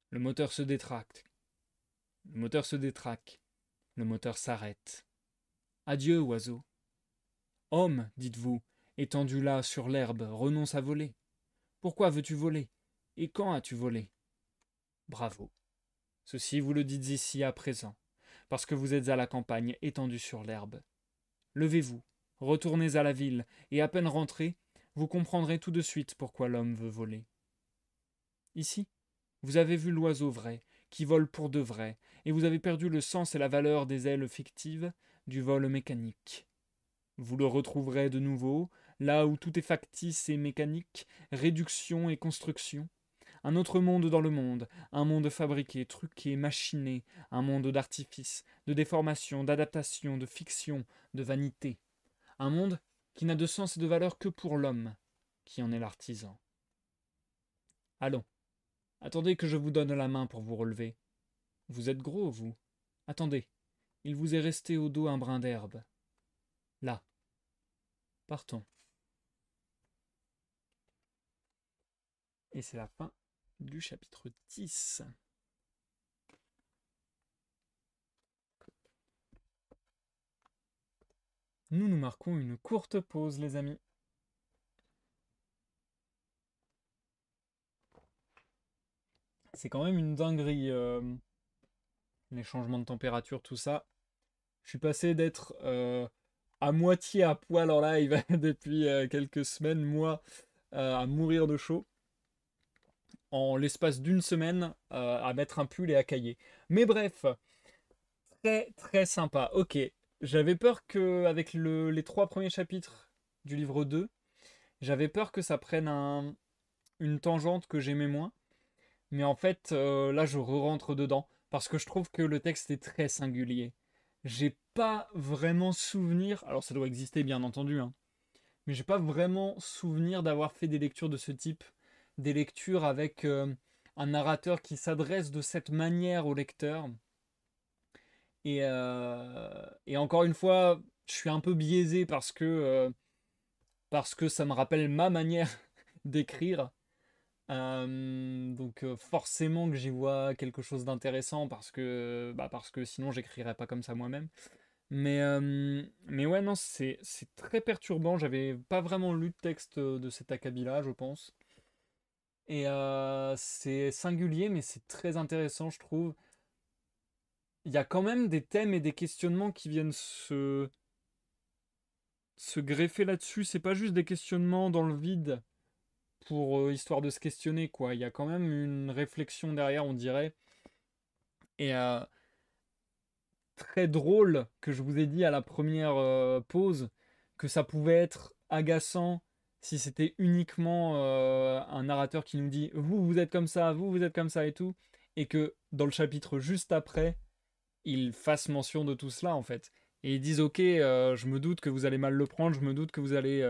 [SPEAKER 1] Le moteur se détracte. Le moteur se détraque. Le moteur s'arrête. Adieu, oiseau. Homme, dites-vous, étendu là sur l'herbe, renonce à voler. Pourquoi veux-tu voler Et quand as-tu volé Bravo. Ceci vous le dites ici à présent, parce que vous êtes à la campagne étendu sur l'herbe. Levez-vous, retournez à la ville, et à peine rentré, vous comprendrez tout de suite pourquoi l'homme veut voler. Ici, vous avez vu l'oiseau vrai, qui vole pour de vrai, et vous avez perdu le sens et la valeur des ailes fictives, du vol mécanique. Vous le retrouverez de nouveau, là où tout est factice et mécanique, réduction et construction. Un autre monde dans le monde, un monde fabriqué, truqué, machiné, un monde d'artifice, de déformation, d'adaptation, de fiction, de vanité. Un monde qui n'a de sens et de valeur que pour l'homme qui en est l'artisan. Allons, attendez que je vous donne la main pour vous relever. Vous êtes gros, vous. Attendez, il vous est resté au dos un brin d'herbe. Là. Partons. Et c'est la fin du chapitre 10. Nous nous marquons une courte pause, les amis. C'est quand même une dinguerie, euh, les changements de température, tout ça. Je suis passé d'être euh, à moitié à poil en live depuis euh, quelques semaines, moi, à mourir de chaud en l'espace d'une semaine à mettre un pull et à cahier. Mais bref, très très sympa. Ok, j'avais peur que, avec les trois premiers chapitres du livre 2, j'avais peur que ça prenne un, une tangente que j'aimais moins. Mais en fait, euh, là, je re-rentre dedans parce que je trouve que le texte est très singulier. J'ai pas vraiment souvenir, alors ça doit exister bien entendu, hein, mais j'ai pas vraiment souvenir d'avoir fait des lectures de ce type, des lectures avec euh, un narrateur qui s'adresse de cette manière au lecteur. Euh, et, encore une fois, je suis un peu biaisé parce que, euh, parce que ça me rappelle ma manière d'écrire. Euh, donc forcément que j'y vois quelque chose d'intéressant parce que bah, parce que sinon j'écrirais pas comme ça moi-même. Mais mais ouais non c'est très perturbant. J'avais pas vraiment lu de texte de cet acabit-là, je pense. Et c'est singulier mais c'est très intéressant je trouve il y a quand même des thèmes et des questionnements qui viennent se se greffer là-dessus. C'est pas juste des questionnements dans le vide pour euh, histoire de se questionner quoi. Il y a quand même une réflexion derrière, on dirait. Et euh, très drôle que je vous ai dit à la première euh, pause que ça pouvait être agaçant si c'était uniquement un narrateur qui nous dit vous vous êtes comme ça, vous vous êtes comme ça et tout, et que dans le chapitre juste après il fasse mention de tout cela, en fait. Et ils disent, OK, euh, je me doute que vous allez mal le prendre, je me doute que vous allez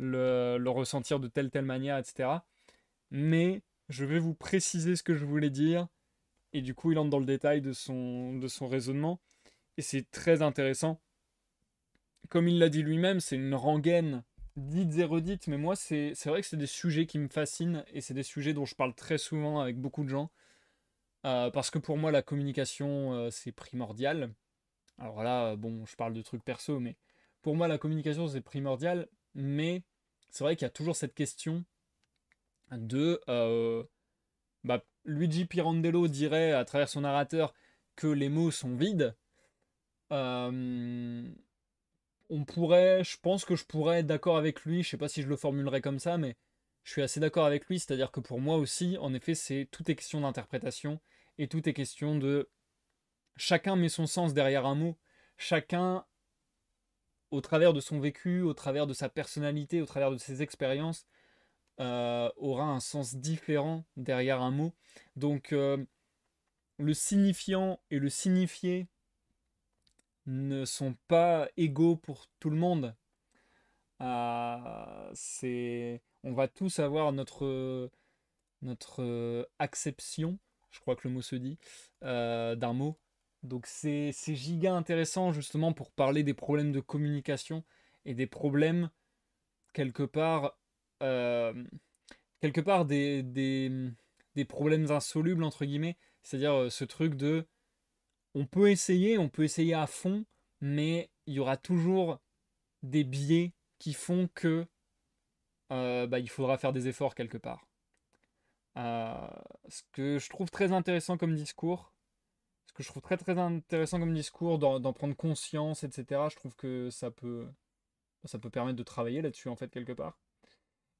[SPEAKER 1] euh, le, ressentir de telle, telle manière, etc. Mais je vais vous préciser ce que je voulais dire. Et du coup, il entre dans le détail de son, de son raisonnement. Et c'est très intéressant. Comme il l'a dit lui-même, c'est une rengaine dites et redites, mais moi, c'est vrai que c'est des sujets qui me fascinent et c'est des sujets dont je parle très souvent avec beaucoup de gens. Euh, parce que pour moi, la communication, euh, c'est primordial. Alors là, euh, bon, je parle de trucs perso, mais pour moi, la communication, c'est primordial. Mais c'est vrai qu'il y a toujours cette question de... Bah, Luigi Pirandello dirait à travers son narrateur que les mots sont vides. on pourrait, je pense que je pourrais être d'accord avec lui, je sais pas si je le formulerai comme ça, mais je suis assez d'accord avec lui, c'est-à-dire que pour moi aussi, en effet, c'est tout est question d'interprétation et tout est question de chacun met son sens derrière un mot, chacun au travers de son vécu, au travers de sa personnalité, au travers de ses expériences, euh, aura un sens différent derrière un mot. Donc euh, le signifiant et le signifié ne sont pas égaux pour tout le monde. Euh, c'est on va tous avoir notre notre acception je crois que le mot se dit, euh, d'un mot. Donc c'est giga intéressant justement pour parler des problèmes de communication et des problèmes quelque part, euh, quelque part des, des, des, problèmes insolubles entre guillemets. C'est-à-dire euh, ce truc de on peut essayer, on peut essayer à fond, mais il y aura toujours des biais qui font que bah, il faudra faire des efforts quelque part. Euh, ce que je trouve très intéressant comme discours, ce que je trouve très très intéressant comme discours, d'en prendre conscience, etc. Je trouve que ça peut, ça peut permettre de travailler là-dessus en fait quelque part.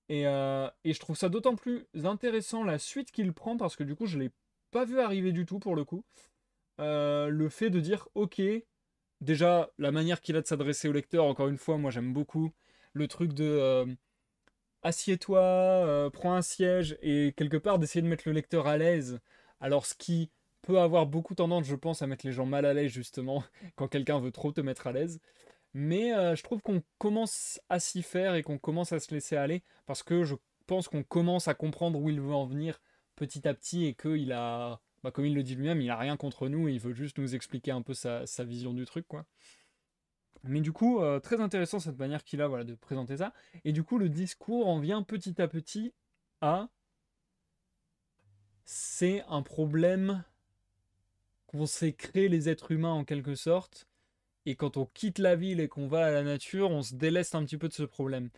[SPEAKER 1] Et, euh, et je trouve ça d'autant plus intéressant la suite qu'il prend parce que du coup je l'ai pas vu arriver du tout pour le coup. Euh, le fait de dire ok, déjà la manière qu'il a de s'adresser au lecteur, encore une fois moi j'aime beaucoup le truc de assieds-toi, euh, prends un siège et quelque part d'essayer de mettre le lecteur à l'aise. Alors ce qui peut avoir beaucoup tendance, je pense, à mettre les gens mal à l'aise justement quand quelqu'un veut trop te mettre à l'aise. Mais euh, je trouve qu'on commence à s'y faire et qu'on commence à se laisser aller parce que je pense qu'on commence à comprendre où il veut en venir petit à petit et qu'il a, bah, comme il le dit lui-même, il a rien contre nous et il veut juste nous expliquer un peu sa, sa vision du truc quoi. Mais du coup, euh, très intéressant cette manière qu'il a voilà, de présenter ça. Et du coup, le discours en vient petit à petit à... C'est un problème qu'on s'est créé les êtres humains en quelque sorte. Et quand on quitte la ville et qu'on va à la nature, on se délaisse un petit peu de ce problème.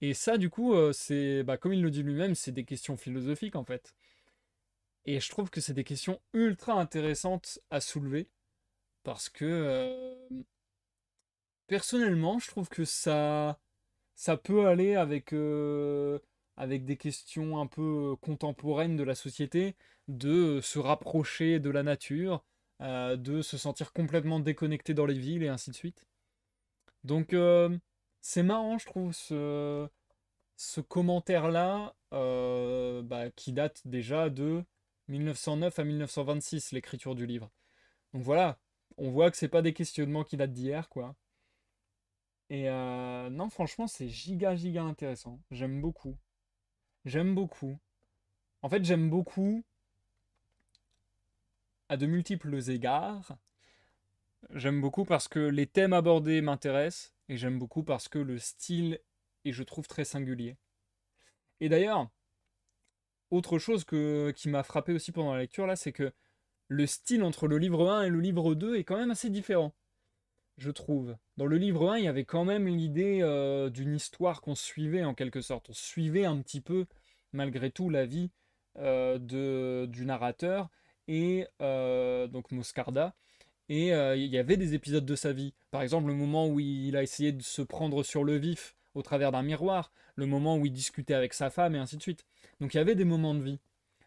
[SPEAKER 1] Et ça, du coup, euh, c'est, bah, comme il le dit lui-même, c'est des questions philosophiques en fait. Et je trouve que c'est des questions ultra intéressantes à soulever parce que euh, personnellement, je trouve que ça, ça peut aller avec, euh, avec des questions un peu euh, contemporaines de la société, de euh, se rapprocher de la nature, de se sentir complètement déconnecté dans les villes et ainsi de suite. Donc c'est marrant, je trouve, ce, commentaire-là, bah, qui date déjà de 1909 à 1926, l'écriture du livre. Donc voilà, on voit que c'est pas des questionnements qui datent d'hier, quoi. Et euh, non, franchement, c'est giga, giga intéressant. J'aime beaucoup. J'aime beaucoup. En fait, j'aime beaucoup à de multiples égards. J'aime beaucoup parce que les thèmes abordés m'intéressent et j'aime beaucoup parce que le style est, je trouve, très singulier. Et d'ailleurs, autre chose qui m'a frappé aussi pendant la lecture, là, c'est que le style entre le livre 1 et le livre 2 est quand même assez différent je trouve. Dans le livre 1, il y avait quand même l'idée euh, d'une histoire qu'on suivait en quelque sorte. On suivait un petit peu, malgré tout, la vie euh, de, du narrateur et euh, donc Moscarda. Et il y avait des épisodes de sa vie. Par exemple, le moment où il a essayé de se prendre sur le vif au travers d'un miroir, le moment où il discutait avec sa femme et ainsi de suite. Donc il y avait des moments de vie.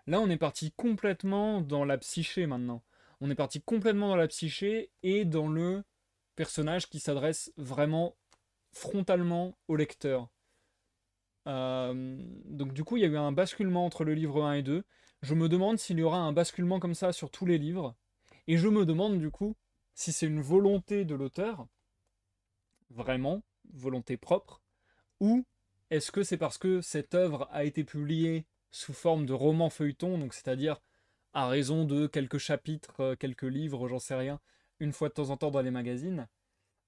[SPEAKER 1] Là, on est parti complètement dans la psyché maintenant. On est parti complètement dans la psyché et dans le personnage qui s'adresse vraiment frontalement au lecteur. Euh, donc du coup, il y a eu un basculement entre le livre 1 et 2. Je me demande s'il y aura un basculement comme ça sur tous les livres. Et je me demande du coup si c'est une volonté de l'auteur, vraiment, volonté propre, ou est-ce que c'est parce que cette œuvre a été publiée sous forme de roman feuilleton, donc c'est-à-dire à raison de quelques chapitres, euh, quelques livres, j'en sais rien, une fois de temps en temps dans les magazines,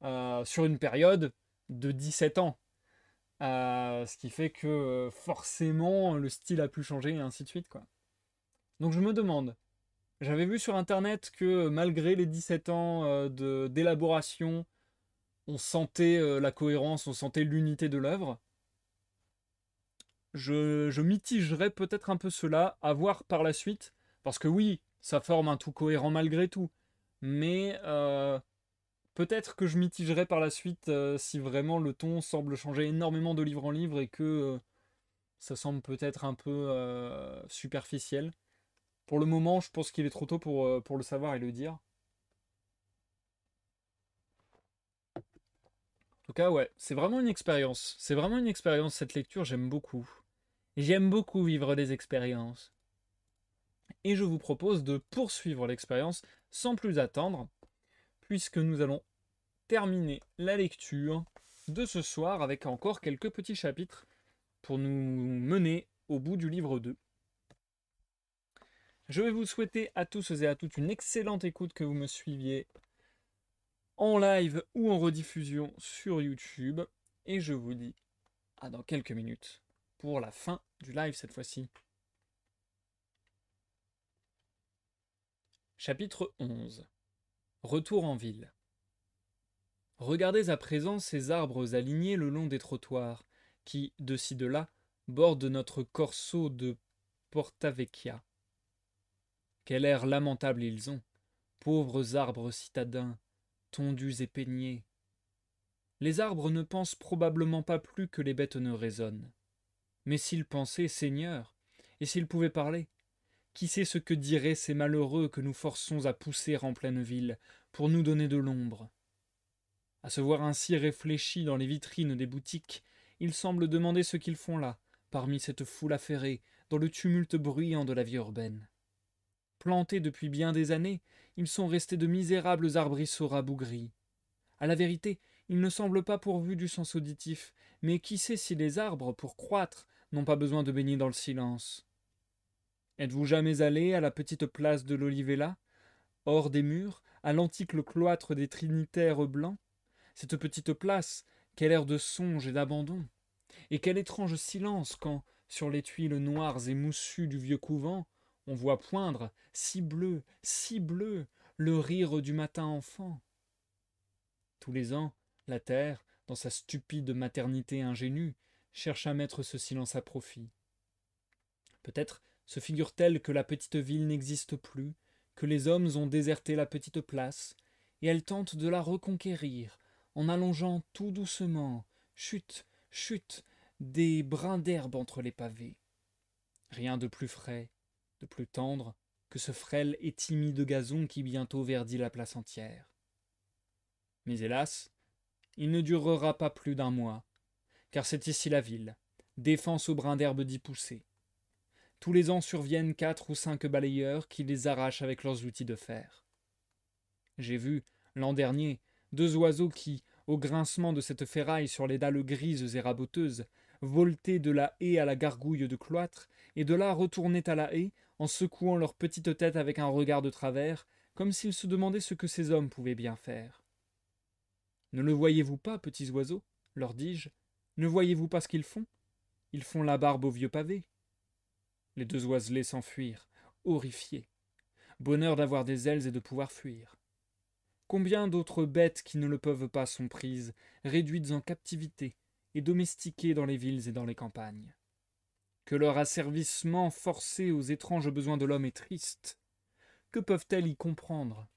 [SPEAKER 1] euh, sur une période de 17 ans. Euh, ce qui fait que euh, forcément le style a pu changer et ainsi de suite. Quoi. Donc je me demande, j'avais vu sur internet que malgré les 17 ans d'élaboration, on sentait la cohérence, on sentait l'unité de l'œuvre. Je, je, peut-être un peu cela à voir par la suite, parce que oui, ça forme un tout cohérent malgré tout mais euh, peut-être que je mitigerai par la suite euh, si vraiment le ton semble changer énormément de livre en livre et que euh, ça semble peut-être un peu superficiel. Pour le moment, je pense qu'il est trop tôt pour, pour le savoir et le dire. En tout cas, ouais, c'est vraiment une expérience. C'est vraiment une expérience, cette lecture, j'aime beaucoup. J'aime beaucoup vivre des expériences. Et je vous propose de poursuivre l'expérience sans plus attendre, puisque nous allons terminer la lecture de ce soir avec encore quelques petits chapitres pour nous mener au bout du livre 2. Je vais vous souhaiter à tous et à toutes une excellente écoute, que vous me suiviez en live ou en rediffusion sur YouTube, et je vous dis à dans quelques minutes pour la fin du live cette fois-ci. Chapitre 11 Retour en ville. Regardez à présent ces arbres alignés le long des trottoirs, qui, de ci de là, bordent notre corso de Portavecchia. Quel air lamentable ils ont, pauvres arbres citadins, tondus et peignés. Les arbres ne pensent probablement pas plus que les bêtes ne raisonnent. Mais s'ils pensaient, Seigneur, et s'ils pouvaient parler, qui sait ce que diraient ces malheureux que nous forçons à pousser en pleine ville, pour nous donner de l'ombre À se voir ainsi réfléchis dans les vitrines des boutiques, ils semblent demander ce qu'ils font là, parmi cette foule affairée, dans le tumulte bruyant de la vie urbaine. Plantés depuis bien des années, ils sont restés de misérables arbrisseaux rabougris. À la vérité, ils ne semblent pas pourvus du sens auditif, mais qui sait si les arbres, pour croître, n'ont pas besoin de baigner dans le silence Êtes-vous jamais allé à la petite place de l'Olivella, hors des murs, à l'antique cloître des Trinitaires blancs Cette petite place, quel air de songe et d'abandon Et quel étrange silence quand, sur les tuiles noires et moussues du vieux couvent, on voit poindre, si bleu, si bleu, le rire du matin enfant. Tous les ans, la terre, dans sa stupide maternité ingénue, cherche à mettre ce silence à profit. Peut-être se figure-t-elle que la petite ville n'existe plus, que les hommes ont déserté la petite place, et elle tente de la reconquérir, en allongeant tout doucement, chute, chute, des brins d'herbe entre les pavés. Rien de plus frais, de plus tendre, que ce frêle et timide gazon qui bientôt verdit la place entière. Mais hélas, il ne durera pas plus d'un mois, car c'est ici la ville, défense aux brins d'herbe d'y pousser, tous les ans surviennent quatre ou cinq balayeurs qui les arrachent avec leurs outils de fer. J'ai vu, l'an dernier, deux oiseaux qui, au grincement de cette ferraille sur les dalles grises et raboteuses, voltaient de la haie à la gargouille de cloître, et de là retournaient à la haie, en secouant leur petite tête avec un regard de travers, comme s'ils se demandaient ce que ces hommes pouvaient bien faire. Ne le voyez-vous pas, petits oiseaux leur dis-je. Ne voyez-vous pas ce qu'ils font Ils font la barbe au vieux pavé. Les deux oiselets s'enfuirent, horrifiés. Bonheur d'avoir des ailes et de pouvoir fuir. Combien d'autres bêtes qui ne le peuvent pas sont prises, réduites en captivité et domestiquées dans les villes et dans les campagnes. Que leur asservissement forcé aux étranges besoins de l'homme est triste. Que peuvent-elles y comprendre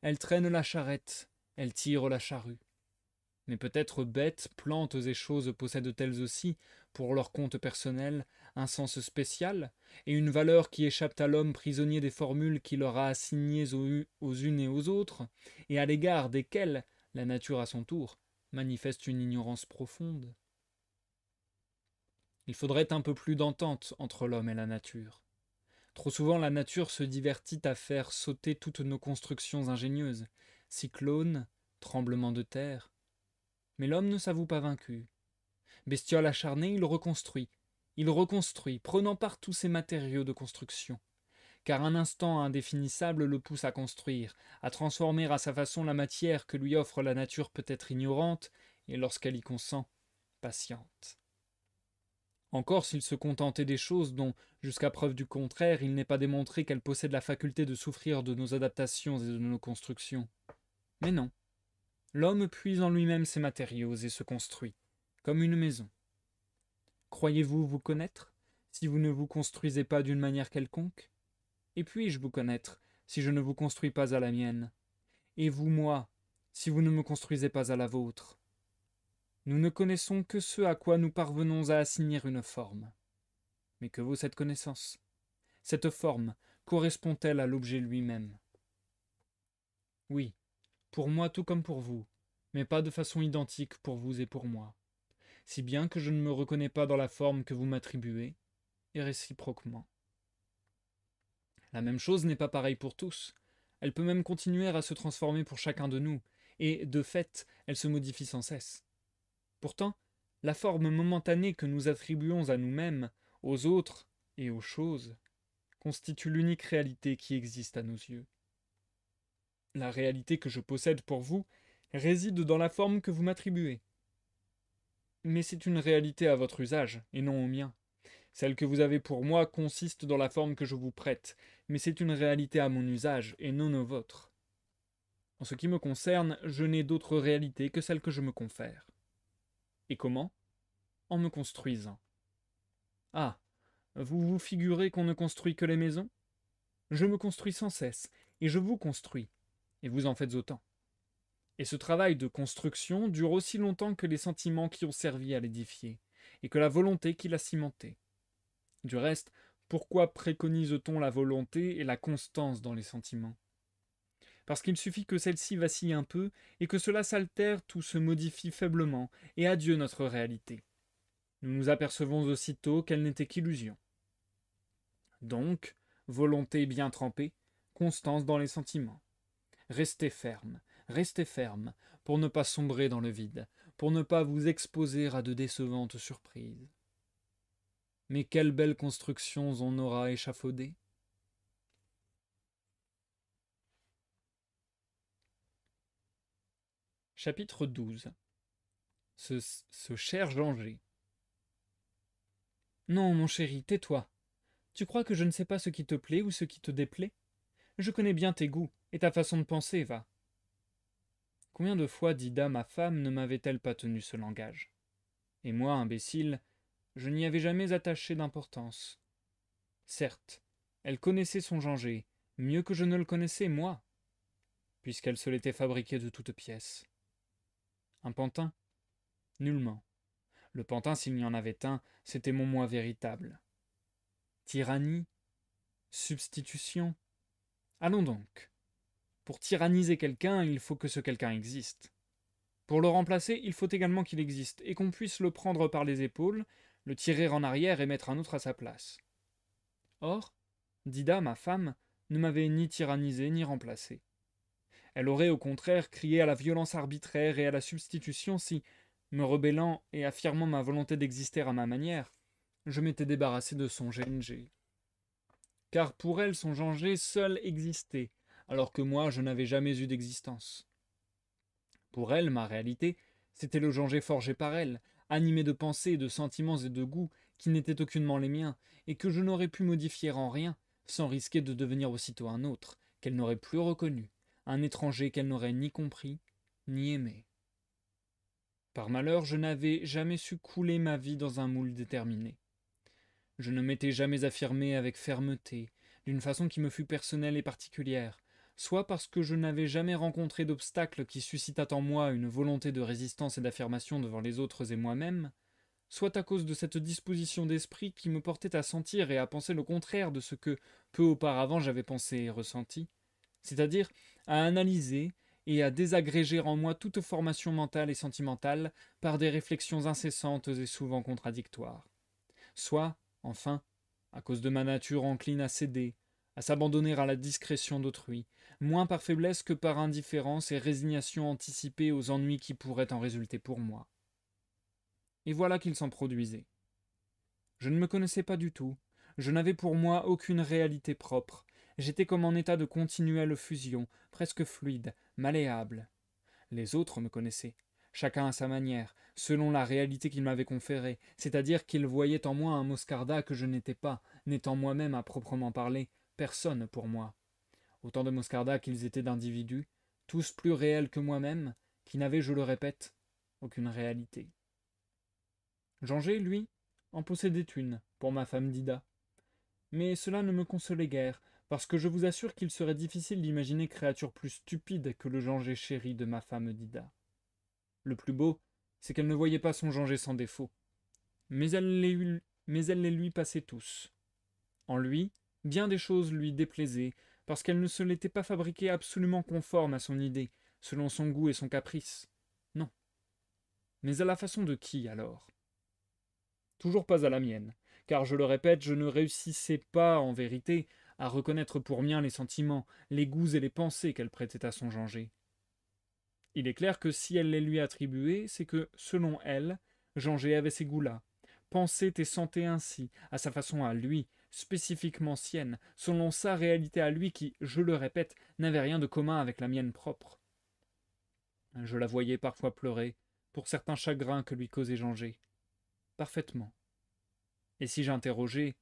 [SPEAKER 1] Elles traînent la charrette, elles tirent la charrue. Mais peut-être bêtes, plantes et choses possèdent-elles aussi, pour leur compte personnel, un sens spécial, et une valeur qui échappent à l'homme prisonnier des formules qu'il aura a assignées aux, aux unes et aux autres, et à l'égard desquelles la nature à son tour manifeste une ignorance profonde. Il faudrait un peu plus d'entente entre l'homme et la nature. Trop souvent la nature se divertit à faire sauter toutes nos constructions ingénieuses, cyclones, tremblements de terre. Mais l'homme ne s'avoue pas vaincu. Bestiole acharné, il reconstruit, il reconstruit, prenant tous ses matériaux de construction. Car un instant indéfinissable le pousse à construire, à transformer à sa façon la matière que lui offre la nature peut-être ignorante, et lorsqu'elle y consent, patiente. Encore s'il se contentait des choses dont, jusqu'à preuve du contraire, il n'est pas démontré qu'elles possèdent la faculté de souffrir de nos adaptations et de nos constructions. Mais non. L'homme puise en lui-même ses matériaux et se construit, comme une maison. Croyez-vous vous connaître si vous ne vous construisez pas d'une manière quelconque Et puis-je vous connaître si je ne vous construis pas à la mienne Et vous, moi, si vous ne me construisez pas à la vôtre Nous ne connaissons que ce à quoi nous parvenons à assigner une forme. Mais que vaut cette connaissance Cette forme correspond-elle à l'objet lui-même Oui, pour moi tout comme pour vous, mais pas de façon identique pour vous et pour moi si bien que je ne me reconnais pas dans la forme que vous m'attribuez, et réciproquement. La même chose n'est pas pareille pour tous. Elle peut même continuer à se transformer pour chacun de nous, et, de fait, elle se modifie sans cesse. Pourtant, la forme momentanée que nous attribuons à nous-mêmes, aux autres et aux choses, constitue l'unique réalité qui existe à nos yeux. La réalité que je possède pour vous réside dans la forme que vous m'attribuez mais c'est une réalité à votre usage, et non au mien. Celle que vous avez pour moi consiste dans la forme que je vous prête, mais c'est une réalité à mon usage, et non au vôtre. En ce qui me concerne, je n'ai d'autre réalité que celle que je me confère. Et comment En me construisant. Ah, vous vous figurez qu'on ne construit que les maisons Je me construis sans cesse, et je vous construis, et vous en faites autant. Et ce travail de construction dure aussi longtemps que les sentiments qui ont servi à l'édifier, et que la volonté qui l'a cimenté. Du reste, pourquoi préconise-t-on la volonté et la constance dans les sentiments Parce qu'il suffit que celle-ci vacille un peu, et que cela s'altère, tout se modifie faiblement, et adieu notre réalité. Nous nous apercevons aussitôt qu'elle n'était qu'illusion. Donc, volonté bien trempée, constance dans les sentiments. Restez ferme, Restez ferme pour ne pas sombrer dans le vide, pour ne pas vous exposer à de décevantes surprises. Mais quelles belles constructions on aura échafaudées Chapitre 12 Ce, cher Janger Non, mon chéri, tais-toi. Tu crois que je ne sais pas ce qui te plaît ou ce qui te déplaît Je connais bien tes goûts et ta façon de penser, va. Combien de fois Dida, ma femme, ne m'avait-elle pas tenu ce langage Et moi, imbécile, je n'y avais jamais attaché d'importance. Certes, elle connaissait son Janger, mieux que je ne le connaissais moi, puisqu'elle se l'était fabriqué de toutes pièces. Un pantin Nullement. Le pantin, s'il n'y en avait un, c'était mon moi véritable. Tyrannie Substitution Allons donc. Pour tyranniser quelqu'un, il faut que ce quelqu'un existe. Pour le remplacer, il faut également qu'il existe et qu'on puisse le prendre par les épaules, le tirer en arrière et mettre un autre à sa place. Or, Dida, ma femme, ne m'avait ni tyrannisé ni remplacé. Elle aurait au contraire crié à la violence arbitraire et à la substitution si, me rebellant et affirmant ma volonté d'exister à ma manière, je m'étais débarrassé de son GNG. Car pour elle, son GNG seul existait, alors que moi je n'avais jamais eu d'existence. Pour elle, ma réalité, c'était le Jean forgé par elle, animé de pensées, de sentiments et de goûts qui n'étaient aucunement les miens, et que je n'aurais pu modifier en rien, sans risquer de devenir aussitôt un autre, qu'elle n'aurait plus reconnu, un étranger qu'elle n'aurait ni compris, ni aimé. Par malheur, je n'avais jamais su couler ma vie dans un moule déterminé. Je ne m'étais jamais affirmé avec fermeté, d'une façon qui me fût personnelle et particulière, soit parce que je n'avais jamais rencontré d'obstacle qui suscitât en moi une volonté de résistance et d'affirmation devant les autres et moi-même, soit à cause de cette disposition d'esprit qui me portait à sentir et à penser le contraire de ce que peu auparavant j'avais pensé et ressenti, c'est-à-dire à analyser et à désagréger en moi toute formation mentale et sentimentale par des réflexions incessantes et souvent contradictoires. Soit, enfin, à cause de ma nature encline à céder, à s'abandonner à la discrétion d'autrui, moins par faiblesse que par indifférence et résignation anticipée aux ennuis qui pourraient en résulter pour moi. Et voilà qu'il s'en produisait. Je ne me connaissais pas du tout, je n'avais pour moi aucune réalité propre, j'étais comme en état de continuelle fusion, presque fluide, malléable. Les autres me connaissaient, chacun à sa manière, selon la réalité qu'ils m'avaient conférée, c'est-à-dire qu'ils voyaient en moi un Moscarda que je n'étais pas, n'étant moi-même à proprement parler personne pour moi. Autant de Moscarda qu'ils étaient d'individus, tous plus réels que moi-même, qui n'avaient, je le répète, aucune réalité. Janger, lui, en possédait une, pour ma femme Dida. Mais cela ne me consolait guère, parce que je vous assure qu'il serait difficile d'imaginer créature plus stupide que le Janger chéri de ma femme Dida. Le plus beau, c'est qu'elle ne voyait pas son Janger sans défaut. mais elle les lui passait tous. En lui, bien des choses lui déplaisaient, parce qu'elle ne se l'était pas fabriquée absolument conforme à son idée, selon son goût et son caprice. Non. Mais à la façon de qui alors Toujours pas à la mienne, car je le répète, je ne réussissais pas, en vérité, à reconnaître pour mien les sentiments, les goûts et les pensées qu'elle prêtait à son Janger. Il est clair que si elle les lui attribuait, c'est que, selon elle, Janger avait ces goûts-là, pensait et sentait ainsi, à sa façon à lui, spécifiquement sienne, selon sa réalité à lui qui, je le répète, n'avait rien de commun avec la mienne propre. Je la voyais parfois pleurer, pour certains chagrins que lui causait Janger. Parfaitement. Et si j'interrogeais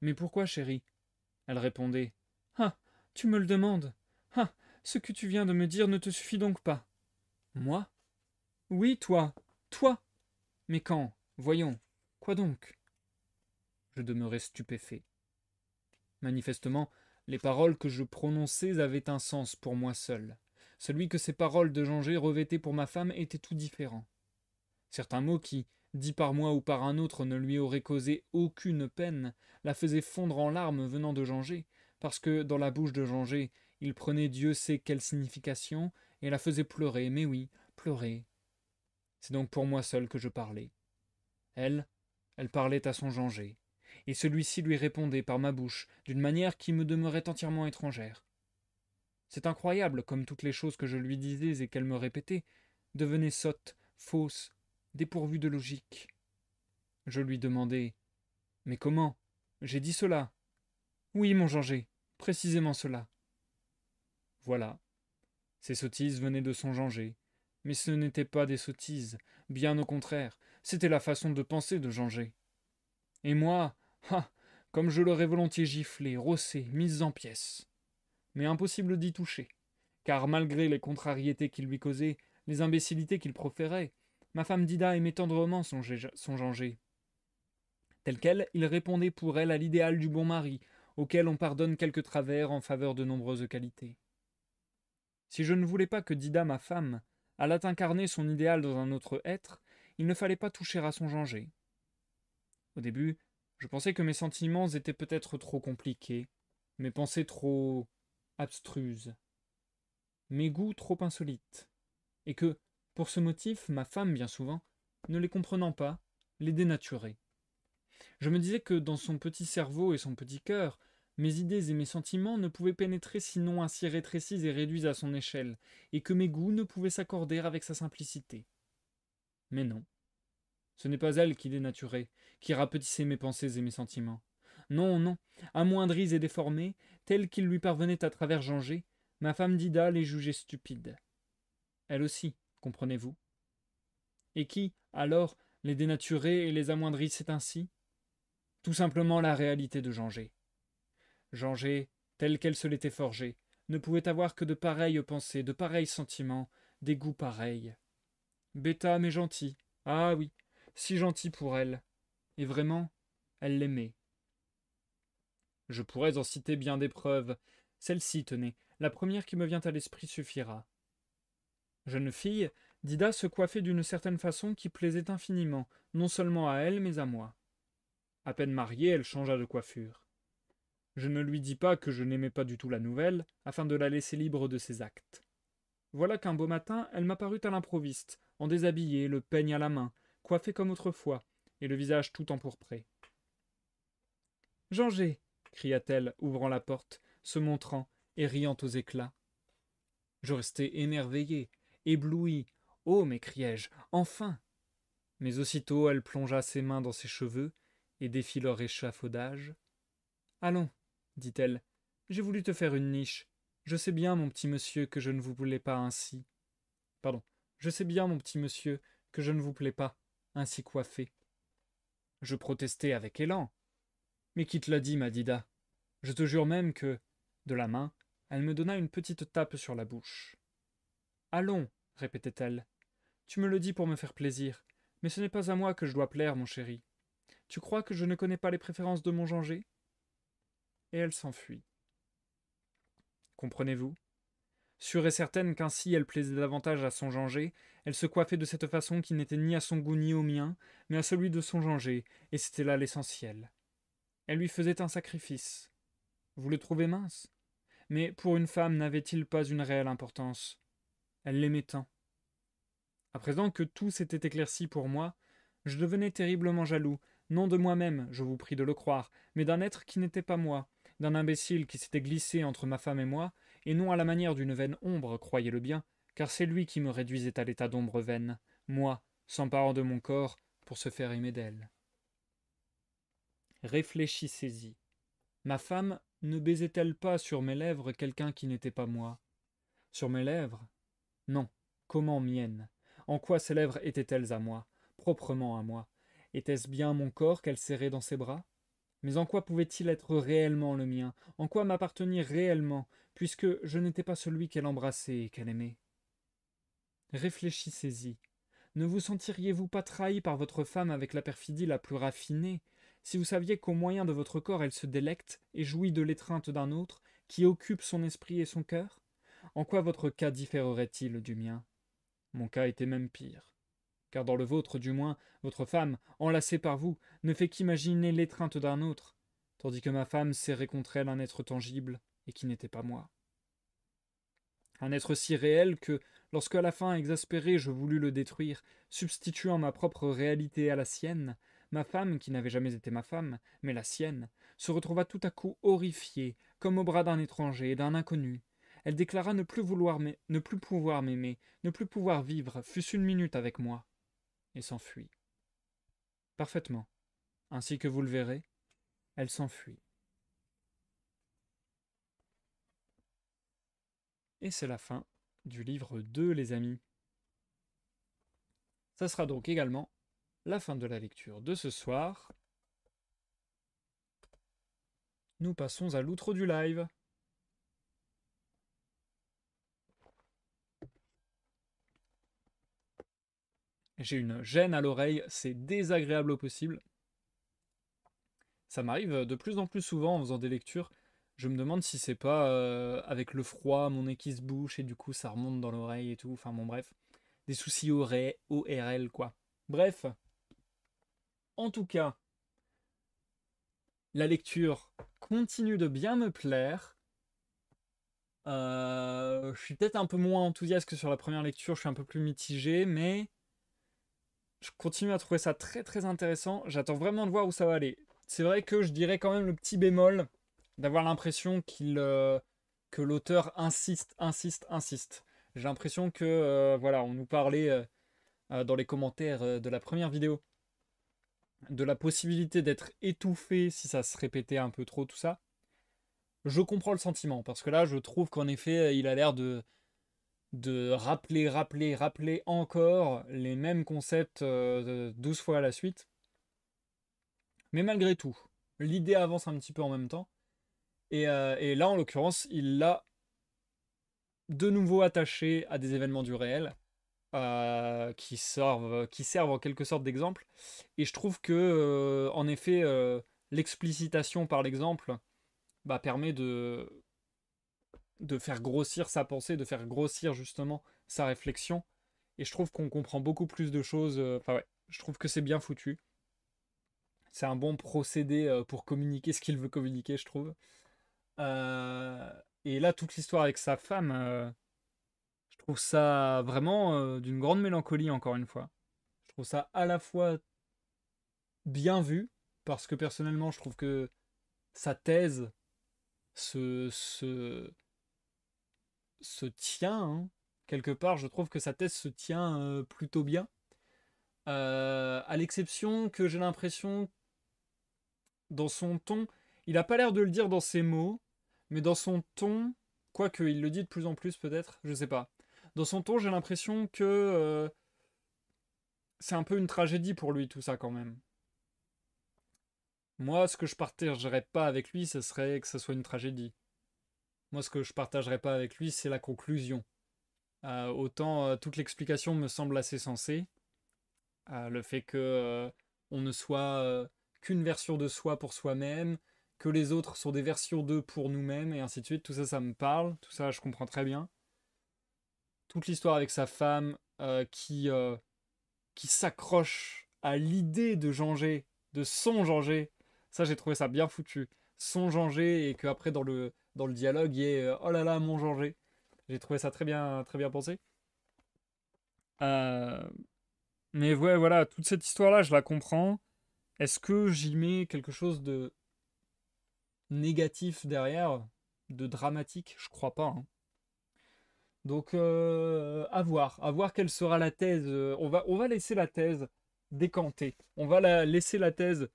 [SPEAKER 1] Mais pourquoi, chérie Elle répondait Ah, tu me le demandes Ah, ce que tu viens de me dire ne te suffit donc pas. Moi Oui, toi Toi Mais quand Voyons, quoi donc je demeurais stupéfait. Manifestement, les paroles que je prononçais avaient un sens pour moi seul. Celui que ces paroles de Janger revêtaient pour ma femme était tout différent. Certains mots qui, dits par moi ou par un autre, ne lui auraient causé aucune peine, la faisaient fondre en larmes venant de Janger, parce que, dans la bouche de Janger, il prenait Dieu sait quelle signification, et la faisait pleurer, mais oui, pleurer. C'est donc pour moi seul que je parlais. Elle, elle parlait à son Janger et celui-ci lui répondait par ma bouche, d'une manière qui me demeurait entièrement étrangère. C'est incroyable comme toutes les choses que je lui disais et qu'elle me répétait devenaient sottes, fausses, dépourvues de logique. Je lui demandais Mais comment J'ai dit cela. Oui, mon Janger, précisément cela. Voilà. Ces sottises venaient de son Janger. Mais ce n'étaient pas des sottises, bien au contraire, c'était la façon de penser de Janger. Et moi, ah Comme je l'aurais volontiers giflé, rossé, mise en pièces Mais impossible d'y toucher, car malgré les contrariétés qu'il lui causait, les imbécilités qu'il proférait, ma femme Dida aimait tendrement son, son Janger. Tel quel, il répondait pour elle à l'idéal du bon mari, auquel on pardonne quelques travers en faveur de nombreuses qualités. Si je ne voulais pas que Dida, ma femme, allât incarner son idéal dans un autre être, il ne fallait pas toucher à son genger Au début, je pensais que mes sentiments étaient peut-être trop compliqués, mes pensées trop abstruses, mes goûts trop insolites, et que, pour ce motif, ma femme, bien souvent, ne les comprenant pas, les dénaturait. Je me disais que dans son petit cerveau et son petit cœur, mes idées et mes sentiments ne pouvaient pénétrer sinon ainsi rétrécis et réduits à son échelle, et que mes goûts ne pouvaient s'accorder avec sa simplicité. Mais non. Ce n'est pas elle qui dénaturait, qui rapetissait mes pensées et mes sentiments. Non, non, amoindris et déformées, telles qu'il lui parvenaient à travers Janger, ma femme Dida les jugeait stupides. Elle aussi, comprenez-vous Et qui, alors, les dénaturait et les amoindrissait ainsi Tout simplement la réalité de Janger. Janger, telle qu'elle se l'était forgée, ne pouvait avoir que de pareilles pensées, de pareils sentiments, des goûts pareils. Bêta mais gentil. Ah oui, si gentil pour elle. Et vraiment, elle l'aimait. Je pourrais en citer bien des preuves. Celle-ci, tenez, la première qui me vient à l'esprit suffira. Jeune fille, Dida se coiffait d'une certaine façon qui plaisait infiniment, non seulement à elle, mais à moi. À peine mariée, elle changea de coiffure. Je ne lui dis pas que je n'aimais pas du tout la nouvelle, afin de la laisser libre de ses actes. Voilà qu'un beau matin, elle m'apparut à l'improviste, en déshabillée, le peigne à la main, coiffé comme autrefois, et le visage tout empourpré. jean cria cria-t-elle, ouvrant la porte, se montrant et riant aux éclats. Je restai émerveillé, ébloui. Oh m'écriai-je, enfin Mais aussitôt elle plongea ses mains dans ses cheveux et défit leur échafaudage. Allons, dit-elle, j'ai voulu te faire une niche. Je sais bien, mon petit monsieur, que je ne vous plais pas ainsi. Pardon, je sais bien, mon petit monsieur, que je ne vous plais pas ainsi coiffée. Je protestai avec élan. Mais qui te l'a dit, Madida Je te jure même que, de la main, elle me donna une petite tape sur la bouche. Allons, répétait-elle. Tu me le dis pour me faire plaisir, mais ce n'est pas à moi que je dois plaire, mon chéri. Tu crois que je ne connais pas les préférences de mon Janger Et elle s'enfuit. Comprenez-vous Sûre et certaine qu'ainsi elle plaisait davantage à son Janger, elle se coiffait de cette façon qui n'était ni à son goût ni au mien, mais à celui de son Janger, et c'était là l'essentiel. Elle lui faisait un sacrifice. Vous le trouvez mince Mais pour une femme n'avait-il pas une réelle importance Elle l'aimait tant. À présent que tout s'était éclairci pour moi, je devenais terriblement jaloux, non de moi-même, je vous prie de le croire, mais d'un être qui n'était pas moi, d'un imbécile qui s'était glissé entre ma femme et moi, et non à la manière d'une veine ombre, croyez-le bien, car c'est lui qui me réduisait à l'état d'ombre vaine, moi, s'emparant de mon corps pour se faire aimer d'elle. Réfléchissez-y. Ma femme ne baisait-elle pas sur mes lèvres quelqu'un qui n'était pas moi Sur mes lèvres Non. Comment miennes En quoi ses lèvres étaient-elles à moi Proprement à moi Était-ce bien mon corps qu'elle serrait dans ses bras mais en quoi pouvait-il être réellement le mien En quoi m'appartenir réellement, puisque je n'étais pas celui qu'elle embrassait et qu'elle aimait Réfléchissez-y. Ne vous sentiriez-vous pas trahi par votre femme avec la perfidie la plus raffinée, si vous saviez qu'au moyen de votre corps elle se délecte et jouit de l'étreinte d'un autre, qui occupe son esprit et son cœur En quoi votre cas différerait-il du mien Mon cas était même pire car dans le vôtre du moins, votre femme, enlacée par vous, ne fait qu'imaginer l'étreinte d'un autre, tandis que ma femme serrait contre elle un être tangible et qui n'était pas moi. Un être si réel que, lorsque à la fin exaspéré je voulus le détruire, substituant ma propre réalité à la sienne, ma femme, qui n'avait jamais été ma femme, mais la sienne, se retrouva tout à coup horrifiée, comme au bras d'un étranger et d'un inconnu. Elle déclara ne plus vouloir ne plus pouvoir m'aimer, ne plus pouvoir vivre, fût-ce une minute avec moi et s'enfuit. Parfaitement. Ainsi que vous le verrez, elle s'enfuit. Et c'est la fin du livre 2, les amis. Ça sera donc également la fin de la lecture de ce soir. Nous passons à l'outre du live. J'ai une gêne à l'oreille, c'est désagréable au possible. Ça m'arrive euh, de plus en plus souvent en faisant des lectures. Je me demande si c'est pas euh, avec le froid, mon nez qui se bouche et du coup ça remonte dans l'oreille et tout. Enfin bon, bref. Des soucis ORL quoi. Bref. En tout cas, la lecture continue de bien me plaire. Euh, je suis peut-être un peu moins enthousiaste que sur la première lecture, je suis un peu plus mitigé, mais je continue à trouver ça très très intéressant. J'attends vraiment de voir où ça va aller. C'est vrai que je dirais quand même le petit bémol d'avoir l'impression qu'il euh, que l'auteur insiste, insiste, insiste. J'ai l'impression que euh, voilà, on nous parlait euh, dans les commentaires de la première vidéo de la possibilité d'être étouffé si ça se répétait un peu trop tout ça. Je comprends le sentiment parce que là, je trouve qu'en effet, il a l'air de de rappeler, rappeler, rappeler encore les mêmes concepts 12 euh, fois à la suite. Mais malgré tout, l'idée avance un petit peu en même temps. Et, euh, là, en l'occurrence, il l'a de nouveau attaché à des événements du réel. Euh, qui servent qui servent en quelque sorte d'exemple et je trouve que en effet l'explicitation par l'exemple bah, permet de de faire grossir sa pensée, de faire grossir justement sa réflexion. Et je trouve qu'on comprend beaucoup plus de choses. Euh, enfin je trouve que c'est bien foutu. C'est un bon procédé euh, pour communiquer ce qu'il veut communiquer, je trouve. Euh, et là, toute l'histoire avec sa femme, je trouve ça vraiment d'une grande mélancolie, encore une fois. Je trouve ça à la fois bien vu, parce que personnellement, je trouve que sa thèse, ce, ce, se tient. Hein. Quelque part, je trouve que sa thèse se tient euh, plutôt bien. Euh, à l'exception que j'ai l'impression, dans son ton, il n'a pas l'air de le dire dans ses mots, mais dans son ton, quoique il le dit de plus en plus peut-être, je sais pas. Dans son ton, j'ai l'impression que euh, c'est un peu une tragédie pour lui tout ça quand même. Moi, ce que je partagerais pas avec lui, ce serait que ce soit une tragédie. Moi, ce que je partagerai pas avec lui, c'est la conclusion. Euh, autant euh, toute l'explication me semble assez sensée. Euh, le fait que on ne soit qu'une version de soi pour soi-même, que les autres sont des versions d'eux pour nous-mêmes, et ainsi de suite. Tout ça, ça me parle. Tout ça, je comprends très bien. Toute l'histoire avec sa femme qui, qui s'accroche à l'idée de changer de son Janger. Ça, j'ai trouvé ça bien foutu. Son Janger, et que après dans le, dans le dialogue et a euh, « oh là là mon Georges. J'ai trouvé ça très bien, très bien pensé. Euh, mais ouais, voilà, toute cette histoire-là, je la comprends. Est-ce que j'y mets quelque chose de négatif derrière, de dramatique Je crois pas. Hein. Donc, euh, à voir. À voir quelle sera la thèse. On va, on va laisser la thèse décanter. On va la, laisser la thèse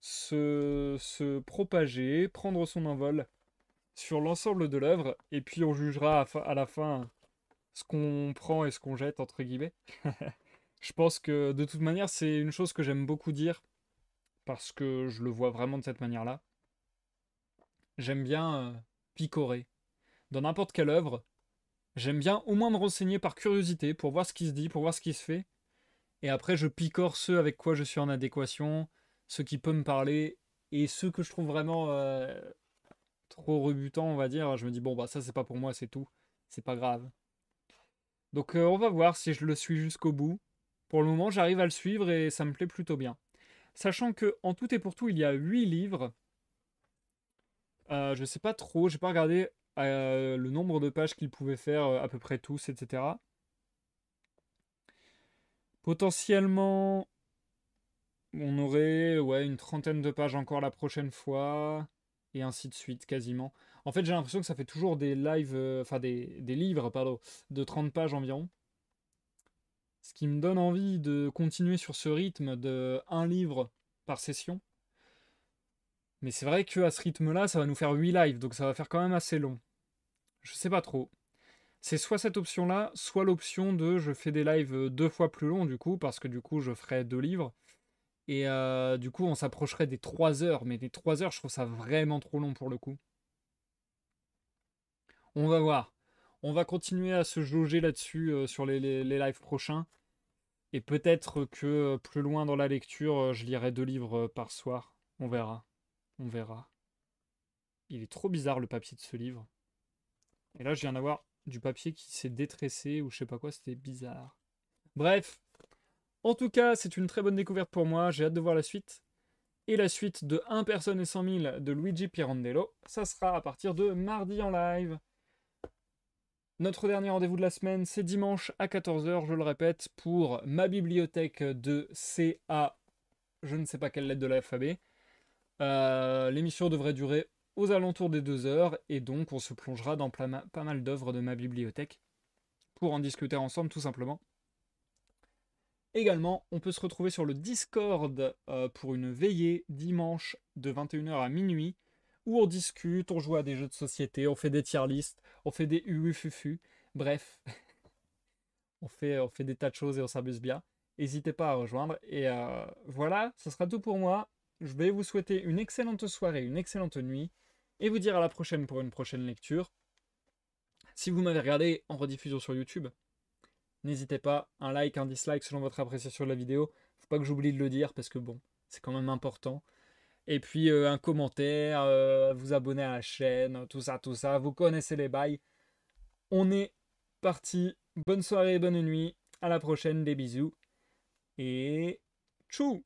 [SPEAKER 1] se propager, prendre son envol sur l'ensemble de l'œuvre, et puis on jugera à, la fin ce qu'on prend et ce qu'on jette, entre guillemets. je pense que de toute manière, c'est une chose que j'aime beaucoup dire, parce que je le vois vraiment de cette manière-là. J'aime bien euh, picorer. Dans n'importe quelle œuvre, j'aime bien au moins me renseigner par curiosité, pour voir ce qui se dit, pour voir ce qui se fait. Et après, je picore ceux avec quoi je suis en adéquation, ceux qui peuvent me parler, et ceux que je trouve vraiment... Euh, trop rebutant, on va dire, je me dis bon bah ça c'est pas pour moi, c'est tout, c'est pas grave. Donc euh, on va voir si je le suis jusqu'au bout. Pour le moment, j'arrive à le suivre et ça me plaît plutôt bien. Sachant que en tout et pour tout, il y a 8 livres. Euh, je sais pas trop, j'ai pas regardé euh, le nombre de pages qu'il pouvait faire à peu près tous, etc. Potentiellement, on aurait ouais, une trentaine de pages encore la prochaine fois et ainsi de suite, quasiment. En fait, j'ai l'impression que ça fait toujours des lives, euh, enfin des, livres, pardon, de 30 pages environ. Ce qui me donne envie de continuer sur ce rythme de un livre par session. Mais c'est vrai que à ce rythme-là, ça va nous faire 8 lives, donc ça va faire quand même assez long. Je sais pas trop. C'est soit cette option-là, soit l'option de je fais des lives euh, deux fois plus longs, du coup, parce que du coup, je ferai deux livres. Et euh, du coup, on s'approcherait des 3 heures. Mais des 3 heures, je trouve ça vraiment trop long pour le coup. On va voir. On va continuer à se jauger là-dessus euh, sur les, les, lives prochains. Et peut-être que euh, plus loin dans la lecture, je lirai deux livres par soir. On verra. On verra. Il est trop bizarre le papier de ce livre. Et là, je viens d'avoir du papier qui s'est détressé ou je sais pas quoi, c'était bizarre. Bref, en tout cas, c'est une très bonne découverte pour moi, j'ai hâte de voir la suite. Et la suite de 1 personne et 100 000 de Luigi Pirandello, ça sera à partir de mardi en live. Notre dernier rendez-vous de la semaine, c'est dimanche à 14h, je le répète, pour ma bibliothèque de CA, je ne sais pas quelle lettre de l'alphabet. Euh, l'émission devrait durer aux alentours des 2 heures, et donc on se plongera dans pas mal d'œuvres de ma bibliothèque pour en discuter ensemble tout simplement. Également, on peut se retrouver sur le Discord euh, pour une veillée dimanche de 21h à minuit où on discute, on joue à des jeux de société, on fait des tier lists, on fait des UUFUFU, bref, on, fait, on fait des tas de choses et on s'abuse bien. N'hésitez pas à rejoindre. Et euh, voilà, ce sera tout pour moi. Je vais vous souhaiter une excellente soirée, une excellente nuit et vous dire à la prochaine pour une prochaine lecture. Si vous m'avez regardé en rediffusion sur YouTube, N'hésitez pas, un like, un dislike selon votre appréciation de la vidéo. Faut pas que j'oublie de le dire parce que bon, c'est quand même important. Et puis euh, un commentaire, euh, vous abonner à la chaîne, tout ça, tout ça. Vous connaissez les bails. On est parti. Bonne soirée, bonne nuit. À la prochaine, des bisous. Et tchou